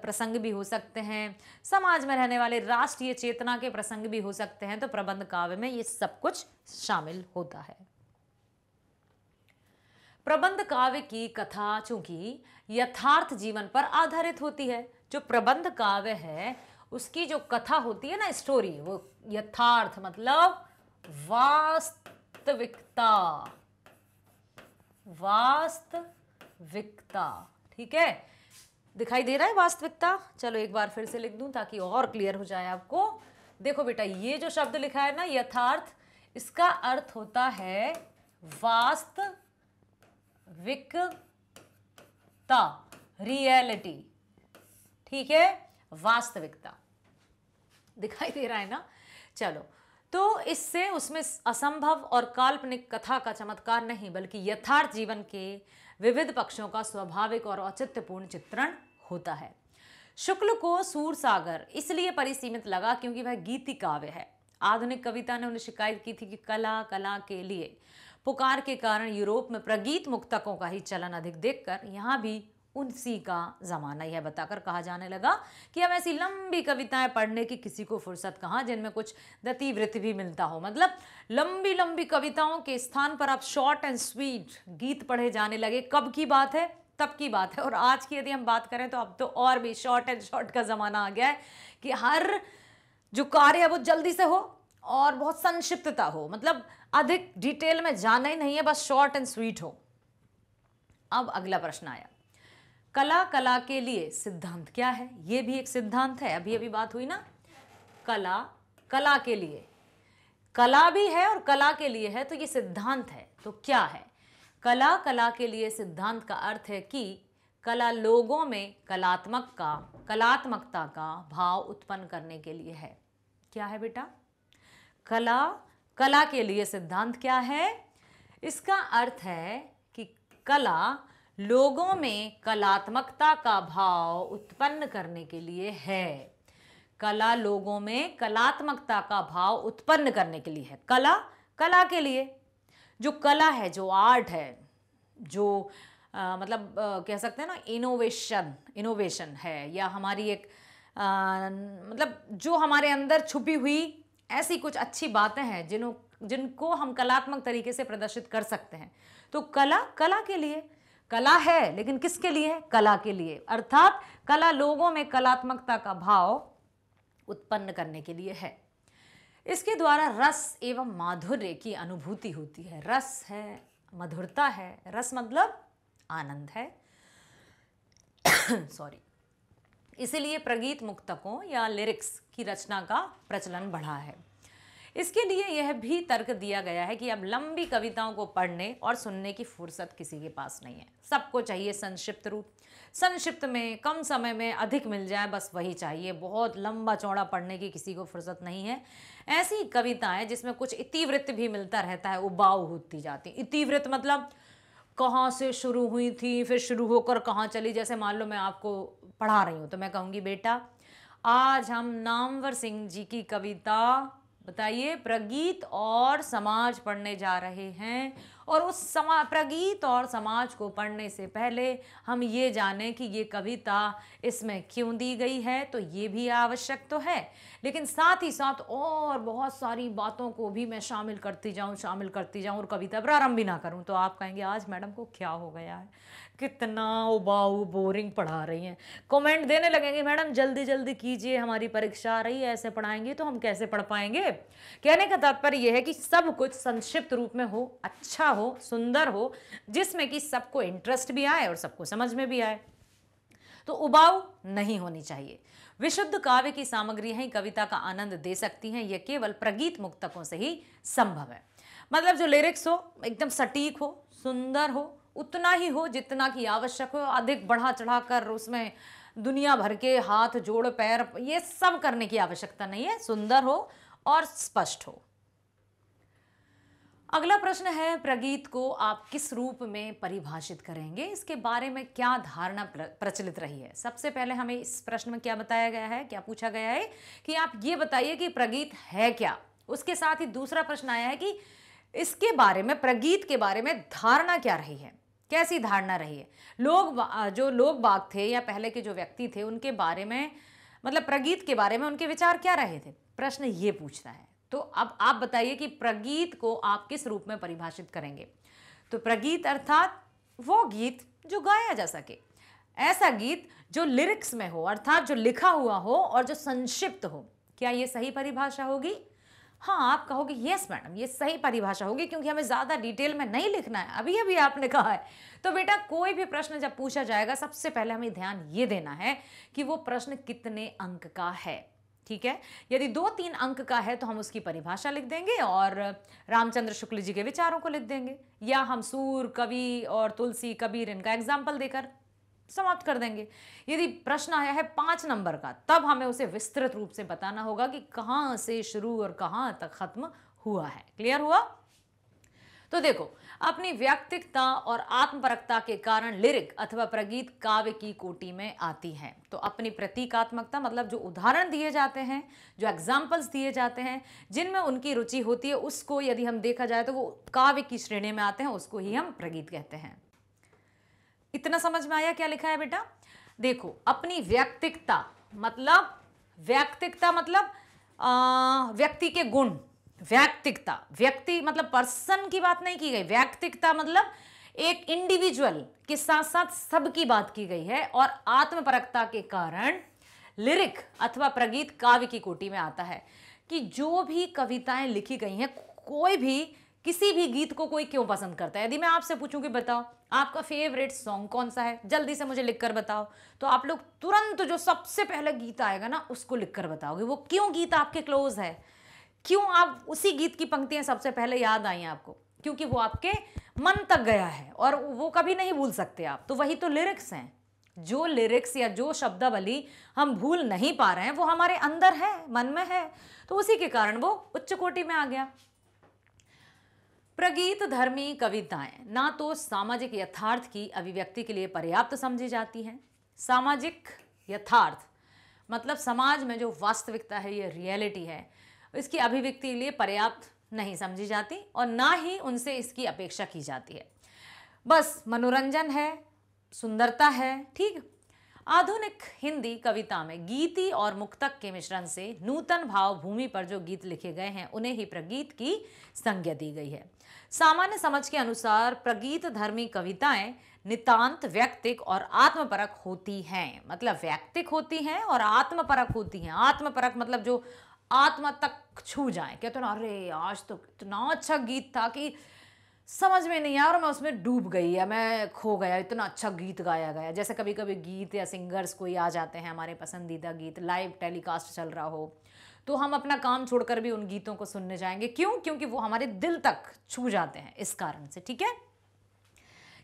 प्रसंग भी हो सकते हैं समाज में रहने वाले राष्ट्रीय चेतना के प्रसंग भी हो सकते हैं तो प्रबंध काव्य में ये सब कुछ शामिल होता है प्रबंध काव्य की कथा चूंकि यथार्थ जीवन पर आधारित होती है जो प्रबंध काव्य है उसकी जो कथा होती है ना स्टोरी वो यथार्थ मतलब वास्तविकता वास्तव वास्तविकता ठीक है दिखाई दे रहा है वास्तविकता चलो एक बार फिर से लिख दूं ताकि और क्लियर हो जाए आपको देखो बेटा ये जो शब्द लिखा है ना यथार्थ इसका अर्थ होता है वास्तविकता रियलिटी ठीक है वास्तविकता दिखाई दे रहा है ना चलो तो इससे उसमें असंभव और काल्पनिक कथा का चमत्कार नहीं बल्कि यथार्थ जीवन के विविध पक्षों का स्वाभाविक और औचित्यपूर्ण चित्रण होता है शुक्ल को सूर सागर इसलिए परिसीमित लगा क्योंकि वह गीति काव्य है आधुनिक कविता ने उन्हें शिकायत की थी कि कला कला के लिए पुकार के कारण यूरोप में प्रगीत मुक्तकों का ही चलन अधिक देखकर यहाँ भी उसी का ज़माना यह बताकर कहा जाने लगा कि अब ऐसी लंबी कविताएं पढ़ने की किसी को फुर्सत कहाँ जिनमें कुछ दतिवृत्ति भी मिलता हो मतलब लंबी लंबी कविताओं के स्थान पर आप शॉर्ट एंड स्वीट गीत पढ़े जाने लगे कब की बात है तब की बात है और आज की यदि हम बात करें तो अब तो और भी शॉर्ट एंड शॉर्ट का ज़माना आ गया है कि हर जो कार्य है वो जल्दी से हो और बहुत संक्षिप्तता हो मतलब अधिक डिटेल में जाना ही नहीं है बस शॉर्ट एंड स्वीट हो अब अगला प्रश्न आया कला कला के लिए सिद्धांत क्या है ये भी एक सिद्धांत है अभी अभी बात हुई ना कला कला के लिए कला भी है और कला के लिए है तो ये सिद्धांत है तो क्या है कला कला के लिए सिद्धांत का अर्थ है कि कला लोगों में कलात्मक का कलात्मकता का भाव उत्पन्न करने के लिए है क्या है बेटा कला कला के लिए सिद्धांत क्या है इसका अर्थ है कि कला लोगों में कलात्मकता का भाव उत्पन्न करने के लिए है कला लोगों में कलात्मकता का भाव उत्पन्न करने के लिए है कला कला के लिए जो कला है जो आर्ट है जो आ, मतलब आ, कह सकते हैं ना इनोवेशन इनोवेशन है या हमारी एक आ, मतलब जो हमारे अंदर छुपी हुई ऐसी कुछ अच्छी बातें हैं जिन जिनको हम कलात्मक तरीके से प्रदर्शित कर सकते हैं तो कला कला के लिए कला है लेकिन किसके लिए है कला के लिए अर्थात कला लोगों में कलात्मकता का भाव उत्पन्न करने के लिए है इसके द्वारा रस एवं माधुर्य की अनुभूति होती है रस है मधुरता है रस मतलब आनंद है सॉरी इसीलिए प्रगीत मुक्तकों या लिरिक्स की रचना का प्रचलन बढ़ा है इसके लिए यह भी तर्क दिया गया है कि अब लंबी कविताओं को पढ़ने और सुनने की फुर्सत किसी के पास नहीं है सबको चाहिए संक्षिप्त रूप संक्षिप्त में कम समय में अधिक मिल जाए बस वही चाहिए बहुत लंबा चौड़ा पढ़ने की किसी को फुर्सत नहीं है ऐसी कविताएं जिसमें कुछ इतिवृत्त भी मिलता रहता है उबाऊ होती जाती इतिवृत्त मतलब कहाँ से शुरू हुई थी फिर शुरू होकर कहाँ चली जैसे मान लो मैं आपको पढ़ा रही हूँ तो मैं कहूँगी बेटा आज हम नामवर सिंह जी की कविता बताइए प्रगीत और समाज पढ़ने जा रहे हैं और उस समा प्रगीत और समाज को पढ़ने से पहले हम ये जाने कि ये कविता इसमें क्यों दी गई है तो ये भी आवश्यक तो है लेकिन साथ ही साथ और बहुत सारी बातों को भी मैं शामिल करती जाऊँ शामिल करती जाऊँ और कविता प्रारंभ भी ना करूँ तो आप कहेंगे आज मैडम को क्या हो गया है कितना उबाऊ बोरिंग पढ़ा रही हैं कमेंट देने लगेंगे मैडम जल्दी जल्दी कीजिए हमारी परीक्षा आ रही है ऐसे पढ़ाएंगे तो हम कैसे पढ़ पाएंगे कहने का तात्पर्य यह है कि सब कुछ संक्षिप्त रूप में हो अच्छा हो सुंदर हो जिसमें कि सबको इंटरेस्ट भी आए और सबको समझ में भी आए तो उबाऊ नहीं होनी चाहिए विशुद्ध काव्य की सामग्री ही कविता का आनंद दे सकती हैं यह केवल प्रगीत मुक्तकों से ही संभव है मतलब जो लिरिक्स हो एकदम सटीक हो सुंदर हो उतना ही हो जितना कि आवश्यक हो अधिक बढ़ा चढ़ा कर उसमें दुनिया भर के हाथ जोड़ पैर ये सब करने की आवश्यकता नहीं है सुंदर हो और स्पष्ट हो अगला प्रश्न है प्रगीत को आप किस रूप में परिभाषित करेंगे इसके बारे में क्या धारणा प्रचलित रही है सबसे पहले हमें इस प्रश्न में क्या बताया गया है क्या पूछा गया है कि आप ये बताइए कि प्रगीत है क्या उसके साथ ही दूसरा प्रश्न आया है कि इसके बारे में प्रगीत के बारे में धारणा क्या रही है कैसी धारणा रही है लोग जो लोग बाग थे या पहले के जो व्यक्ति थे उनके बारे में मतलब प्रगीत के बारे में उनके विचार क्या रहे थे प्रश्न ये पूछना है तो अब आप बताइए कि प्रगीत को आप किस रूप में परिभाषित करेंगे तो प्रगीत अर्थात वो गीत जो गाया जा सके ऐसा गीत जो लिरिक्स में हो अर्थात जो लिखा हुआ हो और जो संक्षिप्त हो क्या ये सही परिभाषा होगी हाँ आप कहोगे यस मैडम ये सही परिभाषा होगी क्योंकि हमें ज़्यादा डिटेल में नहीं लिखना है अभी अभी आपने कहा है तो बेटा कोई भी प्रश्न जब पूछा जाएगा सबसे पहले हमें ध्यान ये देना है कि वो प्रश्न कितने अंक का है ठीक है यदि दो तीन अंक का है तो हम उसकी परिभाषा लिख देंगे और रामचंद्र शुक्ल जी के विचारों को लिख देंगे या हम सूर कवि और तुलसी कबीर इनका एग्जाम्पल देकर समाप्त कर देंगे यदि प्रश्न आया है पांच नंबर का तब हमें उसे विस्तृत रूप से बताना होगा कि कहां से शुरू और कहां तक खत्म हुआ है क्लियर हुआ तो देखो अपनी व्यक्तिकता और आत्मपरकता के कारण लिरिक अथवा प्रगीत काव्य की कोटि में आती हैं तो अपनी प्रतीकात्मकता मतलब जो उदाहरण दिए जाते हैं जो एग्जाम्पल्स दिए जाते हैं जिनमें उनकी रुचि होती है उसको यदि हम देखा जाए तो वो काव्य की श्रेणी में आते हैं उसको ही हम प्रगीत कहते हैं इतना समझ में आया क्या लिखा है बेटा देखो अपनी व्यक्तिकता मतलब व्यक्तिकता मतलब व्यक्ति के गुण व्यक्तिकता व्यक्ति मतलब पर्सन की बात नहीं की गई व्यक्तिकता मतलब एक इंडिविजुअल के साथ साथ सब की बात की गई है और आत्मपरकता के कारण लिरिक अथवा प्रगीत काव्य की कोटि में आता है कि जो भी कविताएं लिखी गई हैं कोई भी किसी भी गीत को कोई क्यों पसंद करता है यदि मैं आपसे पूछूं कि बताओ आपका फेवरेट सॉन्ग कौन सा है जल्दी से मुझे लिखकर बताओ तो आप लोग तुरंत जो सबसे पहले गीत आएगा ना उसको लिख कर बताओगे वो क्यों गीत आपके क्लोज है क्यों आप उसी गीत की पंक्तियां सबसे पहले याद आई आपको क्योंकि वो आपके मन तक गया है और वो कभी नहीं भूल सकते आप तो वही तो लिरिक्स हैं जो लिरिक्स या जो शब्दावली हम भूल नहीं पा रहे हैं वो हमारे अंदर है मन में है तो उसी के कारण वो उच्च कोटि में आ गया प्रगीत धर्मी कविताएं ना तो सामाजिक यथार्थ की अभिव्यक्ति के लिए पर्याप्त समझी जाती हैं सामाजिक यथार्थ मतलब समाज में जो वास्तविकता है ये रियलिटी है इसकी अभिव्यक्ति के लिए पर्याप्त नहीं समझी जाती और ना ही उनसे इसकी अपेक्षा की जाती है बस मनोरंजन है सुंदरता है ठीक आधुनिक हिंदी कविता में गीति और मुक्तक के मिश्रण से नूतन भावभूमि पर जो गीत लिखे गए हैं उन्हें ही प्रगीत की संज्ञा दी गई है सामान्य समझ के अनुसार प्रगीत धर्मी कविताएं नितांत व्यक्तिक और आत्मपरक होती हैं मतलब व्यक्तिक होती हैं और आत्मपरक होती हैं आत्मपरक मतलब जो आत्मा तक छू जाए कहते ना अरे आज तो इतना अच्छा गीत था कि समझ में नहीं आया और मैं उसमें डूब गई या मैं खो गया इतना अच्छा गीत गाया गया जैसे कभी कभी गीत या सिंगर्स कोई आ जाते हैं हमारे पसंदीदा गीत लाइव टेलीकास्ट चल रहा हो तो हम अपना काम छोड़कर भी उन गीतों को सुनने जाएंगे क्यों क्योंकि वो हमारे दिल तक छू जाते हैं इस कारण से ठीक है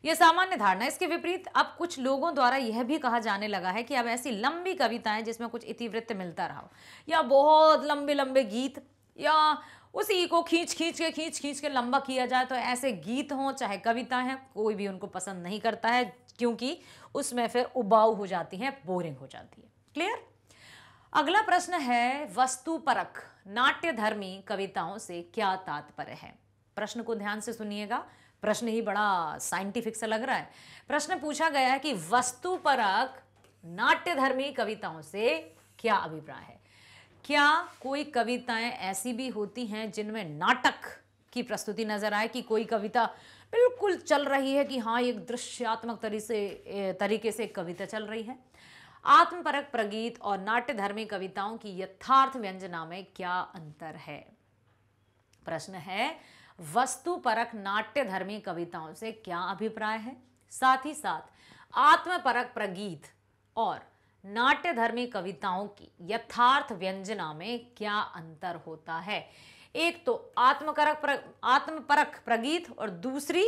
यह सामान्य धारणा इसके विपरीत अब कुछ लोगों द्वारा यह भी कहा जाने लगा है कि अब ऐसी लंबी कविताएं जिसमें कुछ इतिवृत्त मिलता रहा या बहुत लंबे लंबे गीत या उसी को खींच खींच के खींच खींच के लंबा किया जाए तो ऐसे गीत हों चाहे कविताएं है कोई भी उनको पसंद नहीं करता है क्योंकि उसमें फिर उबाऊ हो जाती है बोरिंग हो जाती है क्लियर अगला प्रश्न है वस्तु परक नाट्य धर्मी कविताओं से क्या तात्पर्य है प्रश्न को ध्यान से सुनिएगा प्रश्न ही बड़ा साइंटिफिक सा लग रहा है प्रश्न पूछा गया है कि वस्तु परक नाट्य धर्मी कविताओं से क्या अभिप्राय है क्या कोई कविताएं ऐसी भी होती हैं जिनमें नाटक की प्रस्तुति नजर आए कि कोई कविता बिल्कुल चल रही है कि हाँ एक दृश्यात्मक तरीके से तरीके से कविता चल रही है आत्मपरक प्रगीत और नाट्यधर्मी कविताओं की यथार्थ व्यंजना में क्या अंतर है प्रश्न है वस्तु नाट्य नाट्यधर्मी कविताओं से क्या अभिप्राय है साथ ही साथ आत्मपरक प्रगीत और नाट्यधर्मी कविताओं की यथार्थ व्यंजना में क्या अंतर होता है एक तो आत्मकरक आत्मपरक प्रगीत और दूसरी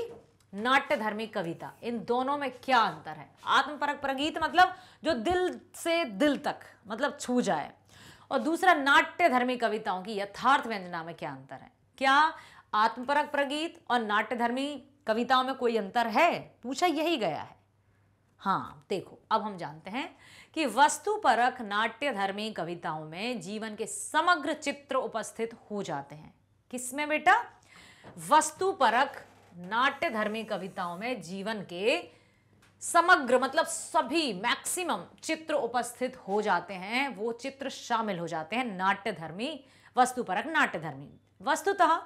नाट्य धर्मी कविता इन दोनों में क्या अंतर है आत्मपरक प्रगीत मतलब जो दिल से दिल तक मतलब छू जाए और दूसरा नाट्य धर्मी कविताओं की यथार्थ व्यंजना में क्या अंतर है क्या आत्मपरक प्रगीत और नाट्य धर्मी कविताओं में कोई अंतर है पूछा यही गया है हाँ देखो अब हम जानते हैं कि वस्तु नाट्य धर्मी कविताओं में जीवन के समग्र चित्र उपस्थित हो जाते हैं किसमें बेटा वस्तु परक नाट्य धर्मी कविताओं में जीवन के समग्र मतलब सभी मैक्सिमम चित्र उपस्थित हो जाते हैं वो चित्र शामिल हो जाते हैं नाट्यधर्मी वस्तुपरक नाट्यधर्मी वस्तुतः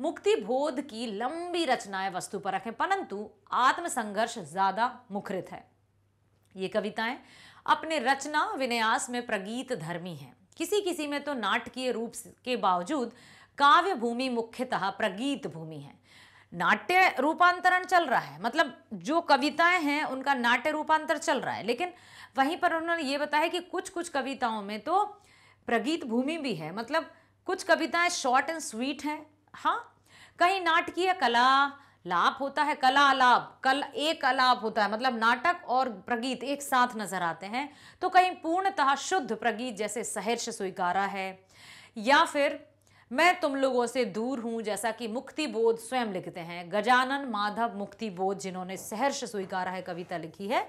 मुक्ति बोध की लंबी रचनाएं वस्तुपरक हैं परंतु आत्मसंघर्ष ज्यादा मुखरित है ये कविताएं अपने रचना विन्यास में प्रगीत धर्मी हैं किसी किसी में तो नाटकीय रूप के बावजूद काव्य भूमि मुख्यतः प्रगीत भूमि है नाट्य रूपांतरण चल रहा है मतलब जो कविताएं हैं उनका नाट्य रूपांतर चल रहा है लेकिन वहीं पर उन्होंने ये बताया कि कुछ कुछ कविताओं में तो प्रगीत भूमि भी है मतलब कुछ कविताएं शॉर्ट एंड स्वीट हैं हाँ कहीं नाटकीय कला लाभ होता है कला लाभ कल एक अलाप होता है मतलब नाटक और प्रगीत एक साथ नजर आते हैं तो कहीं पूर्णतः शुद्ध प्रगीत जैसे सहर्ष स्वीकारा है या फिर मैं तुम लोगों से दूर हूँ जैसा कि मुक्ति बोध स्वयं लिखते हैं गजानन माधव मुक्ति बोध जिन्होंने सहर्ष स्वीकारा है कविता लिखी है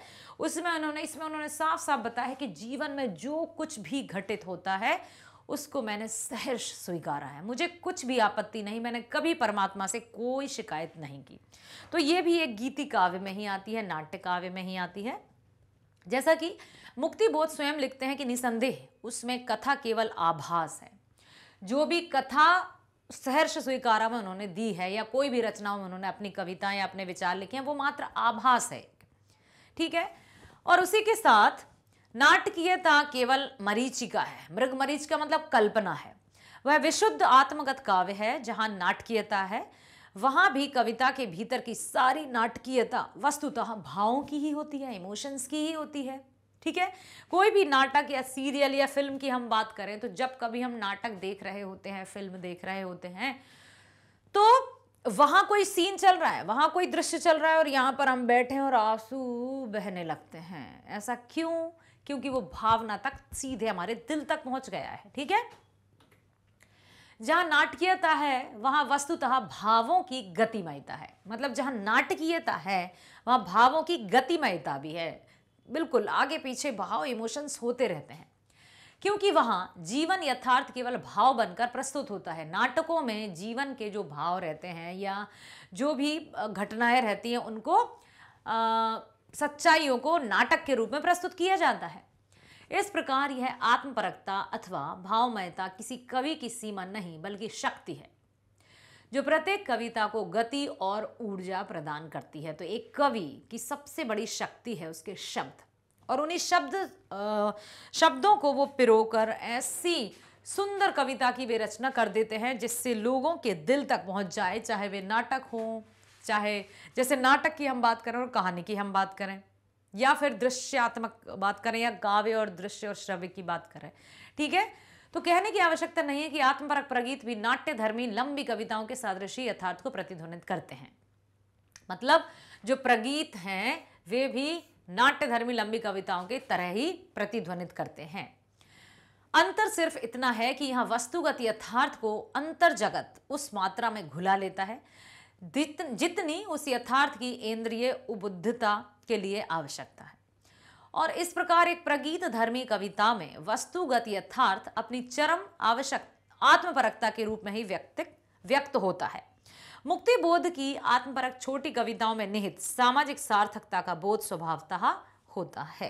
उसमें उन्होंने इसमें उन्होंने साफ साफ बताया कि जीवन में जो कुछ भी घटित होता है उसको मैंने सहर्ष स्वीकारा है मुझे कुछ भी आपत्ति नहीं मैंने कभी परमात्मा से कोई शिकायत नहीं की तो ये भी एक गीति काव्य में ही आती है नाट्य काव्य में ही आती है जैसा कि मुक्ति बोध स्वयं लिखते हैं कि निसंदेह उसमें कथा केवल आभास है जो भी कथा सहर्ष स्वीकारा में उन्होंने दी है या कोई भी रचनाओं में उन्होंने अपनी कविताएं या अपने विचार लिखे हैं वो मात्र आभास है ठीक है और उसी के साथ नाटकीयता केवल मरीचिका है मृग मरीच का मतलब कल्पना है वह विशुद्ध आत्मगत काव्य है जहाँ नाटकीयता है वहाँ भी कविता के भीतर की सारी नाटकीयता वस्तुतः भावों की ही होती है इमोशंस की ही होती है ठीक है कोई भी नाटक या सीरियल या फिल्म की हम बात करें तो जब कभी हम नाटक देख रहे होते हैं फिल्म देख रहे होते हैं तो वहां कोई सीन चल रहा है वहां कोई दृश्य चल रहा है और यहां पर हम बैठे हैं और आंसू बहने लगते हैं ऐसा क्यों क्योंकि वो भावना तक सीधे हमारे दिल तक पहुंच गया है ठीक है जहां नाटकीयता है वहां वस्तुतः भावों की गतिमयता है मतलब जहां नाटकीयता है वहां भावों की गतिमयता भी है बिल्कुल आगे पीछे भाव इमोशंस होते रहते हैं क्योंकि वहाँ जीवन यथार्थ केवल भाव बनकर प्रस्तुत होता है नाटकों में जीवन के जो भाव रहते हैं या जो भी घटनाएं रहती हैं उनको आ, सच्चाइयों को नाटक के रूप में प्रस्तुत किया जाता है इस प्रकार यह आत्मपरकता अथवा भावमयता किसी कवि की सीमा नहीं बल्कि शक्ति है जो प्रत्येक कविता को गति और ऊर्जा प्रदान करती है तो एक कवि की सबसे बड़ी शक्ति है उसके शब्द और उन्हीं शब्द आ, शब्दों को वो पिरो कर ऐसी सुंदर कविता की वे रचना कर देते हैं जिससे लोगों के दिल तक पहुंच जाए चाहे वे नाटक हों चाहे जैसे नाटक की हम बात करें और कहानी की हम बात करें या फिर दृश्यात्मक बात करें या काव्य और दृश्य और श्रव्य की बात करें ठीक है तो कहने की आवश्यकता नहीं है कि आत्मपरक प्रगीत भी नाट्य धर्मी लंबी कविताओं के सादृशी यथार्थ को प्रतिध्वनित करते हैं मतलब जो प्रगीत हैं वे भी नाट्यधर्मी लंबी कविताओं की तरह ही प्रतिध्वनित करते हैं अंतर सिर्फ इतना है कि यहाँ वस्तुगत यथार्थ को अंतर जगत उस मात्रा में घुला लेता है जितनी उस यथार्थ की इंद्रिय उबुद्धता के लिए आवश्यकता है और इस प्रकार एक प्रगीत धर्मी कविता में वस्तुगत यथार्थ अपनी चरम आवश्यक आत्मपरकता के रूप में ही व्यक्त व्यक्त होता है मुक्ति बोध की आत्मपरक छोटी कविताओं में निहित सामाजिक सार्थकता का बोध स्वभावतः होता है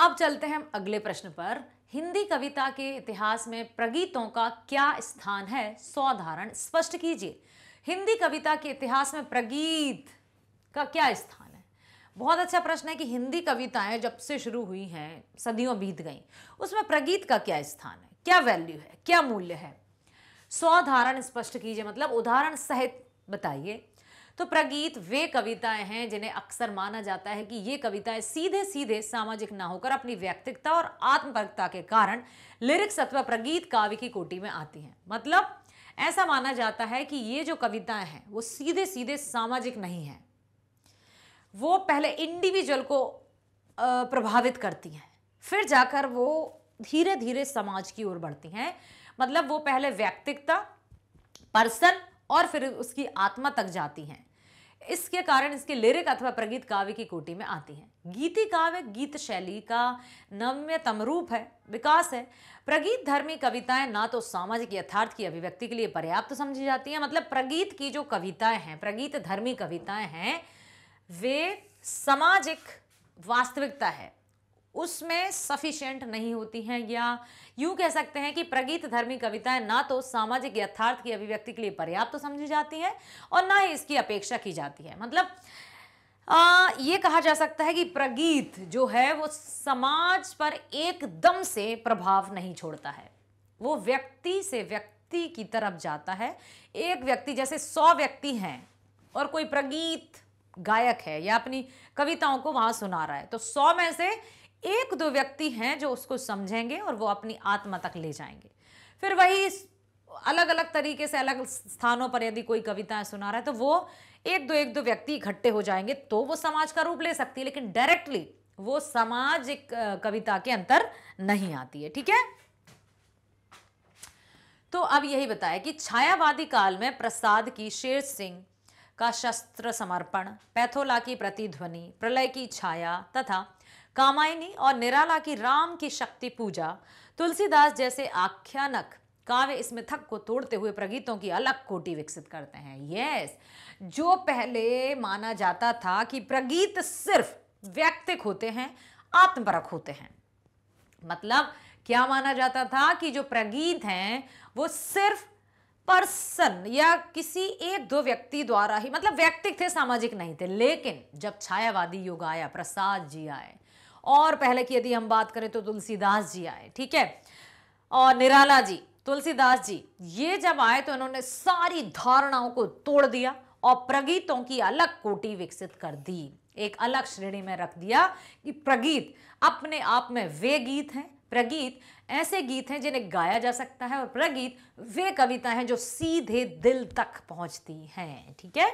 अब चलते हैं हम अगले प्रश्न पर हिंदी कविता के इतिहास में प्रगीतों का क्या स्थान है सौधारण स्पष्ट कीजिए हिंदी कविता के इतिहास में प्रगीत का क्या स्थान बहुत अच्छा प्रश्न है कि हिंदी कविताएं जब से शुरू हुई हैं सदियों बीत गई उसमें प्रगीत का क्या स्थान है क्या वैल्यू है क्या मूल्य है स्वधारण स्पष्ट कीजिए मतलब उदाहरण सहित बताइए तो प्रगीत वे कविताएं हैं जिन्हें अक्सर माना जाता है कि ये कविताएं सीधे सीधे सामाजिक ना होकर अपनी व्यक्तिकता और आत्मपरकता के कारण लिरिक्स अथवा प्रगीत काव्य की कोटि में आती हैं मतलब ऐसा माना जाता है कि ये जो कविताएं हैं वो सीधे सीधे सामाजिक नहीं हैं वो पहले इंडिविजुअल को प्रभावित करती हैं फिर जाकर वो धीरे धीरे समाज की ओर बढ़ती हैं मतलब वो पहले व्यक्तिकता पर्सन और फिर उसकी आत्मा तक जाती हैं इसके कारण इसके लिरिक अथवा प्रगीत काव्य की कोटि में आती हैं गीति काव्य गीत शैली का नव्यतम रूप है विकास है प्रगीत धर्मी कविताएं ना तो सामाजिक यथार्थ की अभिव्यक्ति के लिए पर्याप्त तो समझी जाती हैं मतलब प्रगीत की जो कविताएं हैं प्रगीत धर्मी कविताएं हैं वे सामाजिक वास्तविकता है उसमें सफिशियंट नहीं होती हैं या यूं कह सकते हैं कि प्रगीत धर्मी कविताएं ना तो सामाजिक यथार्थ की अभिव्यक्ति के लिए पर्याप्त तो समझी जाती है और ना ही इसकी अपेक्षा की जाती है मतलब आ, ये कहा जा सकता है कि प्रगीत जो है वो समाज पर एकदम से प्रभाव नहीं छोड़ता है वो व्यक्ति से व्यक्ति की तरफ जाता है एक व्यक्ति जैसे सौ व्यक्ति हैं और कोई प्रगीत गायक है या अपनी कविताओं को वहां सुना रहा है तो सौ में से एक दो व्यक्ति हैं जो उसको समझेंगे और वो अपनी आत्मा तक ले जाएंगे फिर वही अलग अलग तरीके से अलग स्थानों पर यदि कोई कविताएं सुना रहा है तो वो एक दो एक दो व्यक्ति इकट्ठे हो जाएंगे तो वो समाज का रूप ले सकती है लेकिन डायरेक्टली वो समाज एक कविता के अंतर नहीं आती है ठीक है तो अब यही बताया कि छायावादी काल में प्रसाद की शेर सिंह का शस्त्र समर्पण पैथोला की प्रतिध्वनि प्रलय की छाया तथा कामायनी और निराला की राम की शक्ति पूजा तुलसीदास जैसे आख्यानक काव्य इस मिथक को तोड़ते हुए प्रगीतों की अलग कोटि विकसित करते हैं यस जो पहले माना जाता था कि प्रगीत सिर्फ व्यक्तिक होते हैं आत्मपरक होते हैं मतलब क्या माना जाता था कि जो प्रगीत हैं वो सिर्फ पर्सन या किसी एक दो व्यक्ति द्वारा ही मतलब व्यक्तिक थे सामाजिक नहीं थे लेकिन जब छायावादी युग आया प्रसाद जी आए और पहले की यदि हम बात करें तो तुलसीदास जी आए ठीक है और निराला जी तुलसीदास जी ये जब आए तो इन्होंने सारी धारणाओं को तोड़ दिया और प्रगीतों की अलग कोटि विकसित कर दी एक अलग श्रेणी में रख दिया कि प्रगीत अपने आप में वे गीत हैं प्रगीत ऐसे गीत हैं जिन्हें गाया जा सकता है और प्रगीत वे कविता हैं जो सीधे दिल तक पहुंचती हैं ठीक है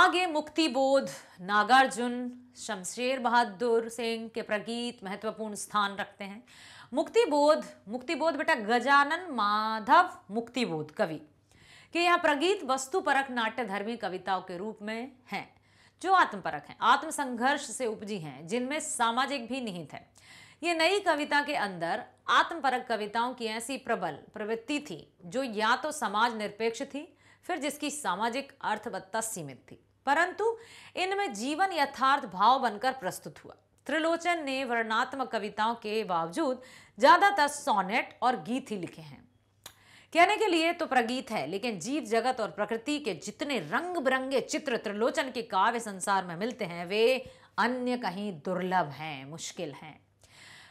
आगे मुक्तिबोध नागार्जुन शमशेर बहादुर सिंह के प्रगीत महत्वपूर्ण स्थान रखते हैं मुक्तिबोध मुक्तिबोध बेटा गजानन माधव मुक्तिबोध कवि के यहाँ प्रगीत वस्तुपरक धर्मी कविताओं के रूप में हैं जो आत्मपरक हैं आत्मसंघर्ष से उपजी हैं जिनमें सामाजिक भी निहित है ये नई कविता के अंदर आत्मपरक कविताओं की ऐसी प्रबल प्रवृत्ति थी जो या तो समाज निरपेक्ष थी फिर जिसकी सामाजिक अर्थवत्ता सीमित थी परंतु इनमें जीवन यथार्थ भाव बनकर प्रस्तुत हुआ त्रिलोचन ने वर्णात्मक कविताओं के बावजूद ज़्यादातर सोनेट और गीत ही लिखे हैं कहने के लिए तो प्रगीत है लेकिन जीव जगत और प्रकृति के जितने रंग बिरंगे चित्र त्रिलोचन के काव्य संसार में मिलते हैं वे अन्य कहीं दुर्लभ हैं मुश्किल हैं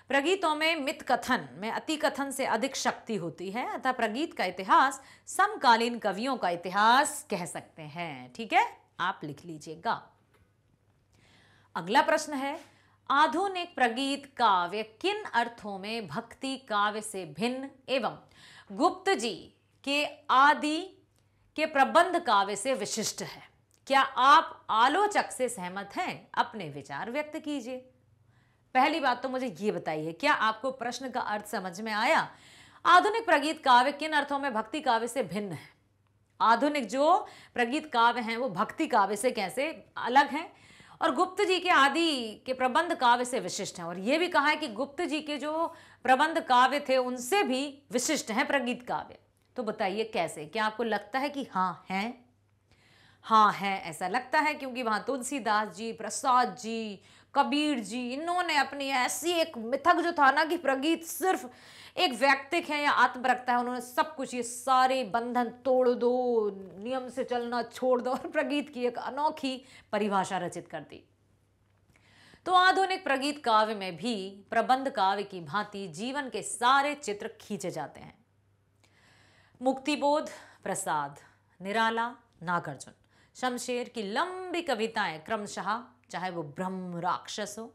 प्रगीतों में मित कथन में अति कथन से अधिक शक्ति होती है अतः प्रगीत का इतिहास समकालीन कवियों का इतिहास कह सकते हैं ठीक है आप लिख लीजिएगा अगला प्रश्न है आधुनिक प्रगीत काव्य किन अर्थों में भक्ति काव्य से भिन्न एवं गुप्त जी के आदि के प्रबंध काव्य से विशिष्ट है क्या आप आलोचक से सहमत हैं अपने विचार व्यक्त कीजिए पहली बात तो मुझे ये बताइए क्या आपको प्रश्न का अर्थ समझ में आया आधुनिक प्रगीत काव्य किन अर्थों में भक्ति काव्य से भिन्न है आधुनिक जो प्रगीत काव्य हैं वो भक्ति काव्य से कैसे अलग हैं और गुप्त जी के आदि के प्रबंध काव्य से विशिष्ट हैं और ये भी कहा है कि गुप्त जी के जो प्रबंध काव्य थे उनसे भी विशिष्ट हैं प्रगीत काव्य तो बताइए कैसे क्या आपको लगता है कि हाँ हैं हाँ हैं ऐसा लगता है क्योंकि वहाँ तुलसीदास जी प्रसाद जी कबीर जी इन्होंने अपनी ऐसी एक मिथक जो था ना कि प्रगीत सिर्फ एक व्यक्तिक है या आत्म रखता है उन्होंने सब कुछ ये सारे बंधन तोड़ दो नियम से चलना छोड़ दो और प्रगीत की एक अनोखी परिभाषा रचित कर दी तो आधुनिक प्रगीत काव्य में भी प्रबंध काव्य की भांति जीवन के सारे चित्र खींचे जाते हैं मुक्तिबोध प्रसाद निराला नागार्जुन शमशेर की लंबी कविताएं क्रमशः चाहे वो ब्रह्म राक्षस हो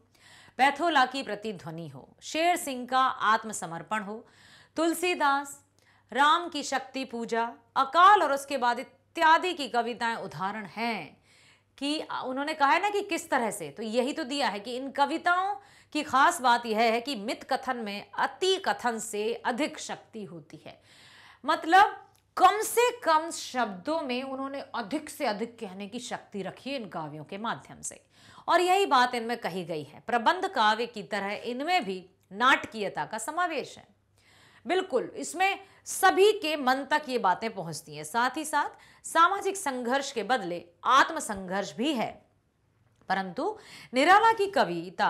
पैथोला की प्रतिध्वनि हो शेर सिंह का आत्मसमर्पण हो तुलसीदास राम की शक्ति पूजा अकाल और उसके बाद इत्यादि की कविताएं उदाहरण हैं कि उन्होंने कहा है ना कि किस तरह से तो यही तो दिया है कि इन कविताओं की खास बात यह है कि मित कथन में अति कथन से अधिक शक्ति होती है मतलब कम से कम शब्दों में उन्होंने अधिक से अधिक कहने की शक्ति रखी इन काव्यों के माध्यम से और यही बात इनमें कही गई है प्रबंध काव्य की तरह इनमें भी नाटकीयता का समावेश है बिल्कुल इसमें सभी के मन तक ये बातें पहुंचती हैं साथ ही साथ सामाजिक संघर्ष के बदले आत्मसंघर्ष भी है परंतु निराला की कविता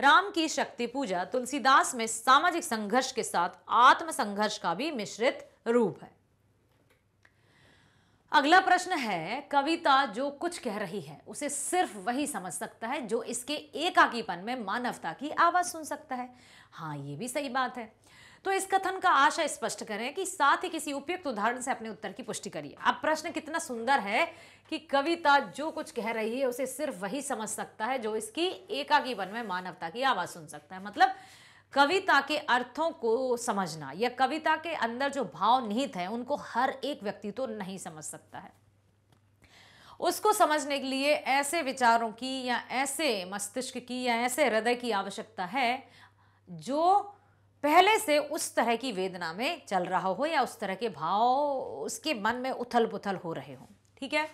राम की शक्ति पूजा तुलसीदास में सामाजिक संघर्ष के साथ आत्मसंघर्ष का भी मिश्रित रूप है अगला प्रश्न है कविता जो कुछ कह रही है उसे सिर्फ वही समझ सकता है जो इसके एकाकीपन में मानवता की आवाज़ सुन सकता है हाँ ये भी सही बात है तो इस कथन का आशय स्पष्ट करें कि साथ ही किसी उपयुक्त उदाहरण से अपने उत्तर की पुष्टि करिए अब प्रश्न कितना सुंदर है कि कविता जो कुछ कह रही है उसे सिर्फ वही समझ सकता है जो इसकी एकाकीपन में मानवता की आवाज़ सुन सकता है मतलब कविता के अर्थों को समझना या कविता के अंदर जो भाव निहित है उनको हर एक व्यक्ति तो नहीं समझ सकता है उसको समझने के लिए ऐसे विचारों की या ऐसे मस्तिष्क की या ऐसे हृदय की आवश्यकता है जो पहले से उस तरह की वेदना में चल रहा हो या उस तरह के भाव उसके मन में उथल पुथल हो रहे हों ठीक है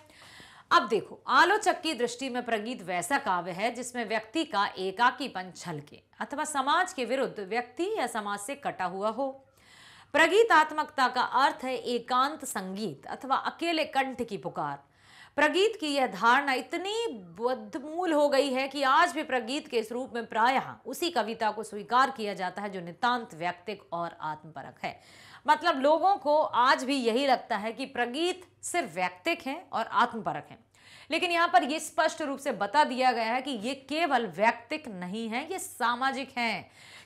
अब देखो आलोचक की दृष्टि में प्रगीत वैसा काव्य है जिसमें व्यक्ति का एकाकीपन छलके अथवा समाज के विरुद्ध व्यक्ति या समाज से कटा हुआ हो प्रगीतात्मकता का अर्थ है एकांत संगीत अथवा अकेले कंठ की पुकार प्रगीत की यह धारणा इतनी बदमूल हो गई है कि आज भी प्रगीत के इस रूप में प्रायः उसी कविता को स्वीकार किया जाता है जो नितांत व्यक्तिक और आत्मपरक है मतलब लोगों को आज भी यही लगता है कि प्रगीत सिर्फ व्यक्तिक हैं और आत्मपरक हैं लेकिन यहाँ पर यह स्पष्ट रूप से बता दिया गया है कि ये केवल व्यक्तिक नहीं है ये सामाजिक हैं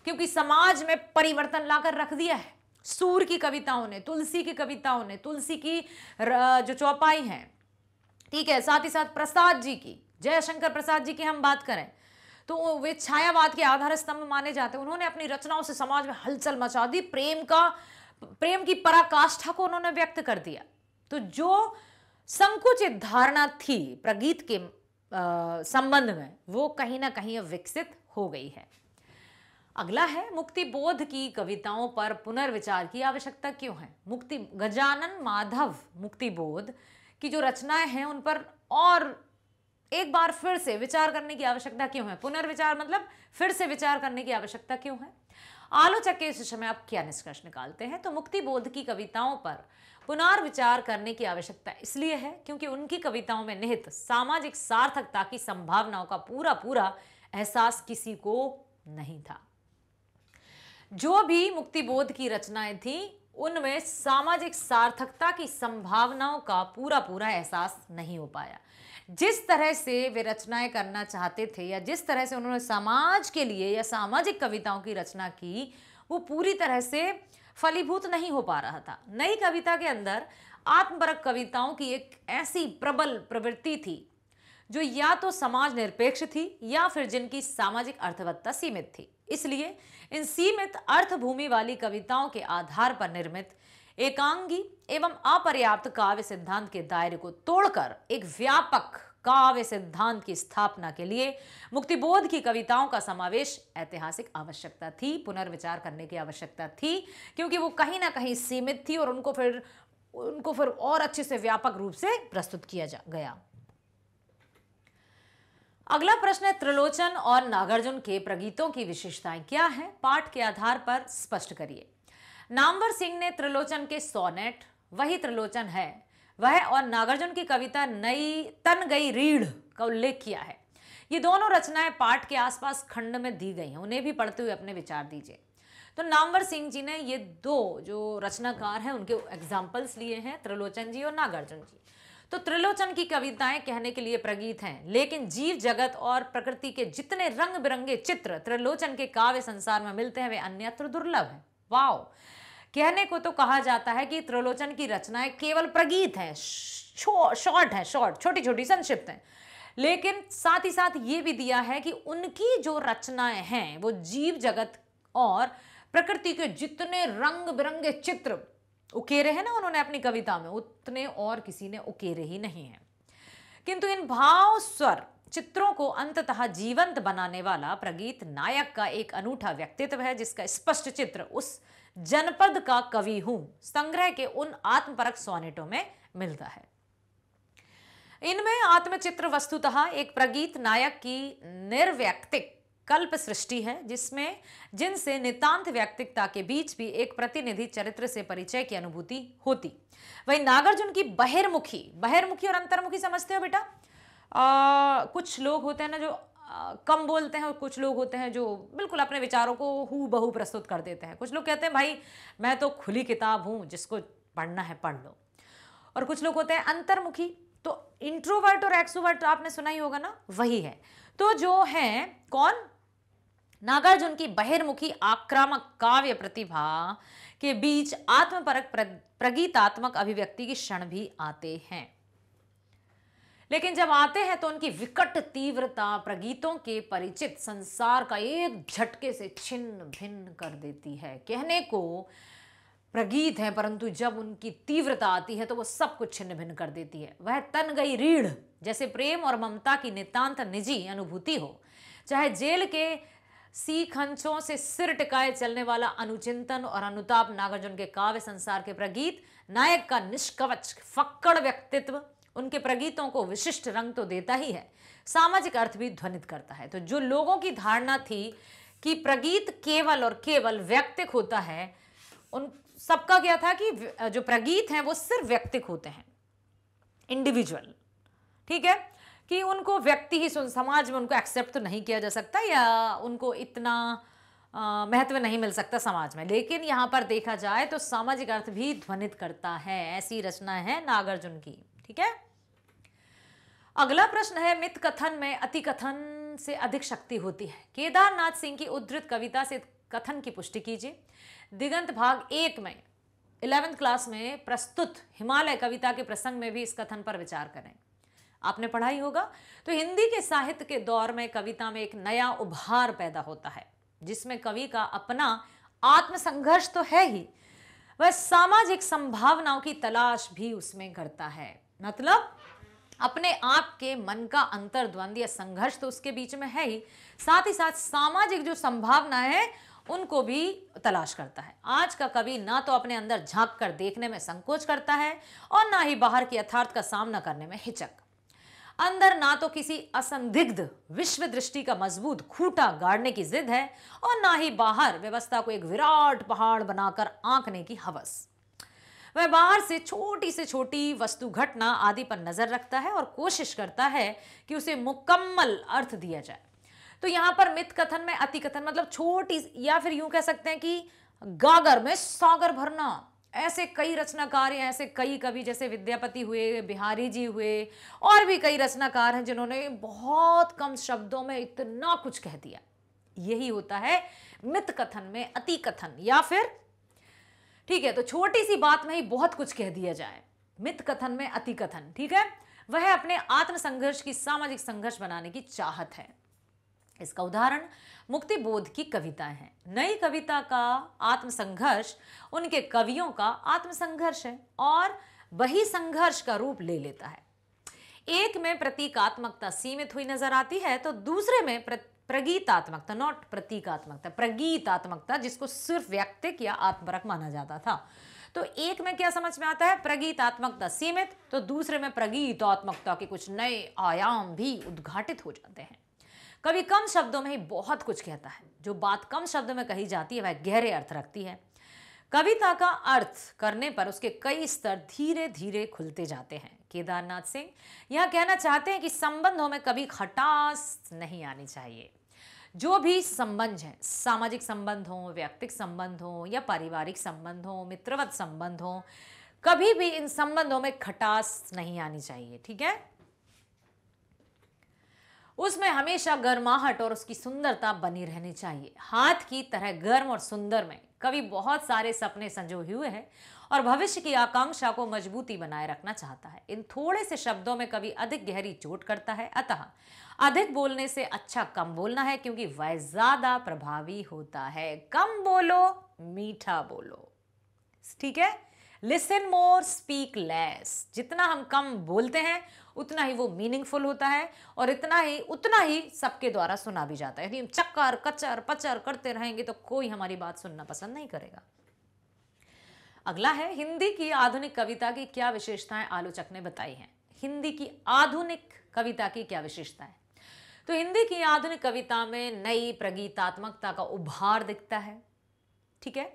क्योंकि समाज में परिवर्तन लाकर रख दिया है सूर की कविताओं ने तुलसी की कविताओं ने तुलसी की जो चौपाई हैं ठीक है साथ ही साथ प्रसाद जी की जयशंकर प्रसाद जी की हम बात करें तो वे छायावाद के आधार स्तंभ माने जाते हैं उन्होंने अपनी रचनाओं से समाज में हलचल मचा दी प्रेम का प्रेम की पराकाष्ठा को उन्होंने व्यक्त कर दिया तो जो संकुचित धारणा थी प्रगीत के संबंध में वो कहीं ना कहीं विकसित हो गई है अगला है मुक्ति बोध की कविताओं पर पुनर्विचार की आवश्यकता क्यों है मुक्ति गजानन माधव मुक्ति बोध की जो रचनाएं हैं उन पर और एक बार फिर से विचार करने की आवश्यकता क्यों है पुनर्विचार मतलब फिर से विचार करने की आवश्यकता क्यों है आलोचक के इस विषय में आप क्या निष्कर्ष निकालते हैं तो मुक्ति बोध की कविताओं पर पुनर्विचार करने की आवश्यकता इसलिए है क्योंकि उनकी कविताओं में निहित सामाजिक सार्थकता की संभावनाओं का पूरा पूरा एहसास किसी को नहीं था जो भी मुक्तिबोध की रचनाएं थीं उनमें सामाजिक सार्थकता की संभावनाओं का पूरा पूरा एहसास नहीं हो पाया जिस तरह से वे रचनाएं करना चाहते थे या जिस तरह से उन्होंने समाज के लिए या सामाजिक कविताओं की रचना की वो पूरी तरह से फलीभूत नहीं हो पा रहा था नई कविता के अंदर आत्मपरक कविताओं की एक ऐसी प्रबल प्रवृत्ति थी जो या तो समाज निरपेक्ष थी या फिर जिनकी सामाजिक अर्थवत्ता सीमित थी इसलिए इन सीमित अर्थभूमि वाली कविताओं के आधार पर निर्मित एकांगी एवं अपर्याप्त काव्य सिद्धांत के दायरे को तोड़कर एक व्यापक काव्य सिद्धांत की स्थापना के लिए मुक्तिबोध की कविताओं का समावेश ऐतिहासिक आवश्यकता थी पुनर्विचार करने की आवश्यकता थी क्योंकि वो कहीं ना कहीं सीमित थी और उनको फिर उनको फिर और अच्छे से व्यापक रूप से प्रस्तुत किया जा गया अगला प्रश्न है त्रिलोचन और नागार्जुन के प्रगीतों की विशेषताएं क्या है पाठ के आधार पर स्पष्ट करिए नामवर सिंह ने त्रिलोचन के सोनेट वही त्रिलोचन है वह और नागार्जुन की कविता नई तन गई रीढ़ का उल्लेख किया है ये दोनों रचनाएं पाठ के आसपास खंड में दी गई हैं उन्हें भी पढ़ते हुए अपने विचार दीजिए तो नामवर सिंह जी ने ये दो जो रचनाकार हैं उनके एग्जाम्पल्स लिए हैं त्रिलोचन जी और नागार्जुन जी तो त्रिलोचन की कविताएं कहने के लिए प्रगीत हैं लेकिन जीव जगत और प्रकृति के जितने रंग बिरंगे चित्र त्रिलोचन के काव्य संसार में मिलते हैं वे अन्यत्र दुर्लभ हैं वाओ कहने को तो कहा जाता है कि त्रिलोचन की रचनाएं केवल प्रगीत हैं शॉर्ट है शॉर्ट छोटी छोटी संक्षिप्त हैं लेकिन साथ ही साथ ये भी दिया है कि उनकी जो रचनाएं हैं वो जीव जगत और प्रकृति के जितने रंग बिरंगे चित्र उकेरे हैं ना उन्होंने अपनी कविता में उतने और किसी ने उकेरे ही नहीं हैं किंतु इन भाव स्वर चित्रों को अंततः जीवंत बनाने वाला प्रगीत नायक का एक अनूठा व्यक्तित्व है जिसका स्पष्ट चित्र उस जनपद का कवि हूं संग्रह के उन आत्मपरक सोनेटों में मिलता है इनमें आत्मचित्र वस्तुतः एक प्रगीत नायक की निर्व्यक्तिक कल्प सृष्टि है जिसमें जिनसे नितांत व्यक्तिकता के बीच भी एक प्रतिनिधि चरित्र से परिचय की अनुभूति होती वही नागार्जुन की बहिर्मुखी बहिर्मुखी और अंतर्मुखी समझते हो बेटा कुछ लोग होते हैं ना जो आ, कम बोलते हैं और कुछ लोग होते हैं जो बिल्कुल अपने विचारों को हु बहु प्रस्तुत कर देते हैं कुछ लोग कहते हैं भाई मैं तो खुली किताब हूँ जिसको पढ़ना है पढ़ लो और कुछ लोग होते हैं अंतर्मुखी तो इंट्रोवर्ट और एक्सोवर्ट आपने सुना ही होगा ना वही है तो जो हैं कौन नागार्जुन की बहिर्मुखी आक्रामक काव्य प्रतिभा के बीच आत्मपरक प्रगीतात्मक अभिव्यक्ति की क्षण भी आते हैं लेकिन जब आते हैं तो उनकी विकट तीव्रता प्रगीतों के परिचित संसार का एक झटके से छिन्न भिन्न कर देती है कहने को प्रगीत है परंतु जब उनकी तीव्रता आती है तो वो सब कुछ छिन्न भिन्न कर देती है वह तन गई रीढ़ जैसे प्रेम और ममता की नितांत निजी अनुभूति हो चाहे जेल के सी खंचों से सिर टिकाए चलने वाला अनुचिंतन और अनुताप नागार्जुन के काव्य संसार के प्रगीत नायक का निष्कवच फक्कड़ व्यक्तित्व उनके प्रगीतों को विशिष्ट रंग तो देता ही है सामाजिक अर्थ भी ध्वनित करता है तो जो लोगों की धारणा थी कि प्रगीत केवल और केवल व्यक्तिक होता है उन सबका क्या था कि जो प्रगीत हैं वो सिर्फ व्यक्तिक होते हैं इंडिविजुअल ठीक है कि उनको व्यक्ति ही सुन समाज में उनको एक्सेप्ट तो नहीं किया जा सकता या उनको इतना महत्व नहीं मिल सकता समाज में लेकिन यहाँ पर देखा जाए तो सामाजिक अर्थ भी ध्वनित करता है ऐसी रचना है नागार्जुन की ठीक है अगला प्रश्न है मित कथन में अति कथन से अधिक शक्ति होती है केदारनाथ सिंह की उद्धृत कविता से कथन की पुष्टि कीजिए दिगंत भाग एक में इलेवेंथ क्लास में प्रस्तुत हिमालय कविता के प्रसंग में भी इस कथन पर विचार करें आपने पढ़ा ही होगा तो हिंदी के साहित्य के दौर में कविता में एक नया उभार पैदा होता है जिसमें कवि का अपना आत्मसंघर्ष तो है ही वह सामाजिक संभावनाओं की तलाश भी उसमें करता है मतलब अपने आप के मन का अंतर्द्वंद संघर्ष तो उसके बीच में है ही साथ ही साथ सामाजिक जो संभावना है उनको भी तलाश करता है आज का कवि ना तो अपने अंदर झांक कर देखने में संकोच करता है और ना ही बाहर के यथार्थ का सामना करने में हिचक अंदर ना तो किसी असंदिग्ध विश्व दृष्टि का मजबूत खूटा गाड़ने की जिद है और ना ही बाहर व्यवस्था को एक विराट पहाड़ बनाकर आंकने की हवस वह बाहर से छोटी से छोटी वस्तु घटना आदि पर नजर रखता है और कोशिश करता है कि उसे मुकम्मल अर्थ दिया जाए तो यहां पर मित कथन में अति कथन मतलब छोटी या फिर यूं कह सकते हैं कि गागर में सागर भरना ऐसे कई रचनाकार हैं ऐसे कई कवि जैसे विद्यापति हुए बिहारी जी हुए और भी कई रचनाकार हैं जिन्होंने बहुत कम शब्दों में इतना कुछ कह दिया यही होता है मित कथन में अति कथन या फिर ठीक है तो छोटी सी बात में ही बहुत कुछ कह दिया जाए मित कथन में अति कथन ठीक है वह अपने आत्मसंघर्ष की सामाजिक संघर्ष बनाने की चाहत है इसका उदाहरण मुक्ति बोध की कविता है नई कविता का आत्मसंघर्ष उनके कवियों का आत्मसंघर्ष है और वही संघर्ष का रूप ले लेता है एक में प्रतीकात्मकता सीमित हुई नजर आती है तो दूसरे में प्रगीतात्मकता नॉट प्रतीकात्मकता प्रगीतात्मकता जिसको सिर्फ व्यक्तिक या आत्मरक माना जाता था तो एक में क्या समझ में आता है प्रगीतात्मकता सीमित तो दूसरे में प्रगीतात्मकता के कुछ नए आयाम भी उद्घाटित हो जाते हैं कभी कम शब्दों में ही बहुत कुछ कहता है जो बात कम शब्दों में कही जाती है वह गहरे अर्थ रखती है कविता का अर्थ करने पर उसके कई स्तर धीरे धीरे खुलते जाते हैं केदारनाथ सिंह यह कहना चाहते हैं कि संबंधों में कभी खटास नहीं आनी चाहिए जो भी संबंध हैं सामाजिक संबंध हों व्यक्तिक संबंध हों या पारिवारिक संबंध हों मित्रवत संबंध हों कभी भी इन संबंधों में खटास नहीं आनी चाहिए ठीक है उसमें हमेशा गर्माहट और उसकी सुंदरता बनी रहनी चाहिए हाथ की तरह गर्म और सुंदर में कवि बहुत सारे सपने संजोए हुए हैं और भविष्य की आकांक्षा को मजबूती बनाए रखना चाहता है इन थोड़े से शब्दों में कवि अधिक गहरी चोट करता है अतः अधिक बोलने से अच्छा कम बोलना है क्योंकि वह ज्यादा प्रभावी होता है कम बोलो मीठा बोलो ठीक है लिसन मोर स्पीक लेस जितना हम कम बोलते हैं उतना ही वो मीनिंगफुल होता है और इतना ही उतना ही सबके द्वारा सुना भी जाता है यदि हम चक्कर कचर पचर करते रहेंगे तो कोई हमारी बात सुनना पसंद नहीं करेगा अगला है हिंदी की आधुनिक कविता की क्या विशेषताएं आलोचक ने बताई हैं हिंदी की आधुनिक कविता की क्या विशेषताएं तो हिंदी की आधुनिक कविता में नई प्रगीतात्मकता का उभार दिखता है ठीक है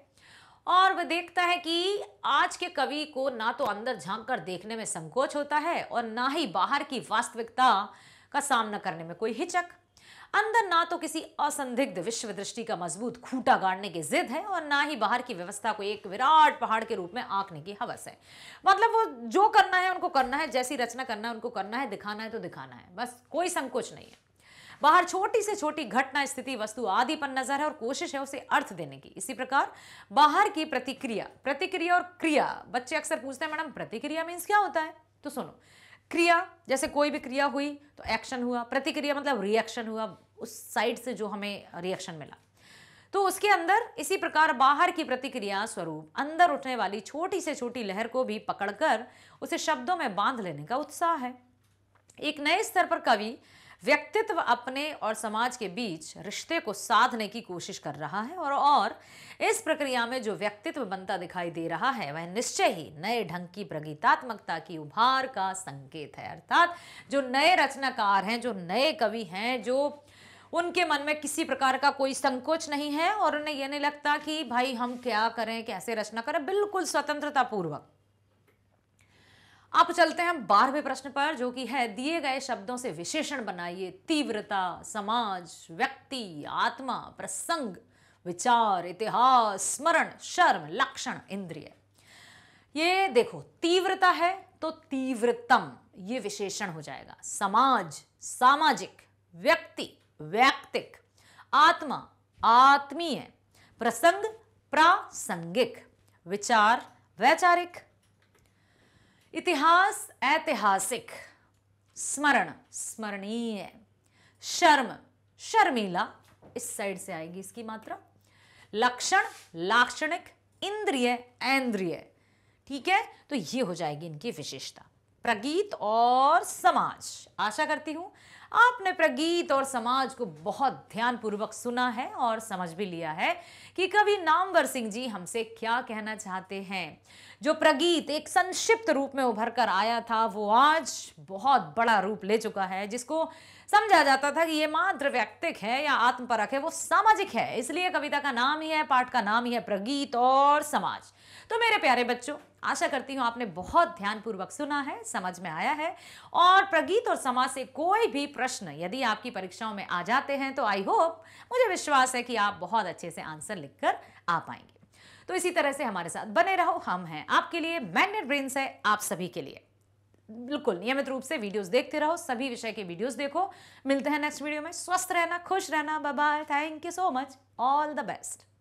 और वह देखता है कि आज के कवि को ना तो अंदर झांक कर देखने में संकोच होता है और ना ही बाहर की वास्तविकता का सामना करने में कोई हिचक अंदर ना तो किसी असंदिग्ध विश्व दृष्टि का मजबूत खूंटा गाड़ने की जिद है और ना ही बाहर की व्यवस्था को एक विराट पहाड़ के रूप में आंकने की हवस है मतलब वो जो करना है उनको करना है जैसी रचना करना है उनको करना है दिखाना है तो दिखाना है बस कोई संकोच नहीं है बाहर छोटी से छोटी घटना स्थिति वस्तु आदि पर नजर है और कोशिश है उसे अर्थ देने की इसी प्रकार बाहर की प्रतिक्रिया प्रतिक्रिया और क्रिया बच्चे अक्सर पूछते हैं मैडम प्रतिक्रिया मीन्स क्या होता है तो सुनो क्रिया जैसे कोई भी क्रिया हुई तो एक्शन हुआ प्रतिक्रिया मतलब रिएक्शन हुआ उस साइड से जो हमें रिएक्शन मिला तो उसके अंदर इसी प्रकार बाहर की प्रतिक्रिया स्वरूप अंदर उठने वाली छोटी से छोटी लहर को भी पकड़कर उसे शब्दों में बांध लेने का उत्साह है एक नए स्तर पर कवि व्यक्तित्व अपने और समाज के बीच रिश्ते को साधने की कोशिश कर रहा है और और इस प्रक्रिया में जो व्यक्तित्व बनता दिखाई दे रहा है वह निश्चय ही नए ढंग की प्रगीतात्मकता की उभार का संकेत है अर्थात जो नए रचनाकार हैं जो नए कवि हैं जो उनके मन में किसी प्रकार का कोई संकोच नहीं है और उन्हें यह नहीं लगता कि भाई हम क्या करें कैसे रचना करें बिल्कुल स्वतंत्रता पूर्वक अब चलते हैं हम बारहवें प्रश्न पर जो कि है दिए गए शब्दों से विशेषण बनाइए तीव्रता समाज व्यक्ति आत्मा प्रसंग विचार इतिहास स्मरण शर्म लक्षण इंद्रिय ये देखो तीव्रता है तो तीव्रतम ये विशेषण हो जाएगा समाज सामाजिक व्यक्ति व्यक्तिक आत्मा आत्मीय प्रसंग प्रासंगिक विचार वैचारिक इतिहास ऐतिहासिक स्मरण स्मरणीय शर्म शर्मीला इस साइड से आएगी इसकी मात्रा लक्षण लाक्षणिक इंद्रिय ऐन्द्रिय ठीक है तो ये हो जाएगी इनकी विशेषता प्रगीत और समाज आशा करती हूं आपने प्रगीत और समाज को बहुत ध्यानपूर्वक सुना है और समझ भी लिया है कि कवि नामवर सिंह जी हमसे क्या कहना चाहते हैं जो प्रगीत एक संक्षिप्त रूप में उभर कर आया था वो आज बहुत बड़ा रूप ले चुका है जिसको समझा जाता था कि ये मात्र व्यक्तिक है या आत्मपरक है वो सामाजिक है इसलिए कविता का नाम ही है पाठ का नाम ही है प्रगीत और समाज तो मेरे प्यारे बच्चों आशा करती हूँ आपने बहुत ध्यानपूर्वक सुना है समझ में आया है और प्रगीत और समाज से कोई भी प्रश्न यदि आपकी परीक्षाओं में आ जाते हैं तो आई होप मुझे विश्वास है कि आप बहुत अच्छे से आंसर लिख आ पाएंगे तो इसी तरह से हमारे साथ बने रहो हम हैं आपके लिए मैग्नेट ब्रेन्स है आप सभी के लिए बिल्कुल नियमित रूप से वीडियोस देखते रहो सभी विषय के वीडियोस देखो मिलते हैं नेक्स्ट वीडियो में स्वस्थ रहना खुश रहना bye bye thank you so much all the best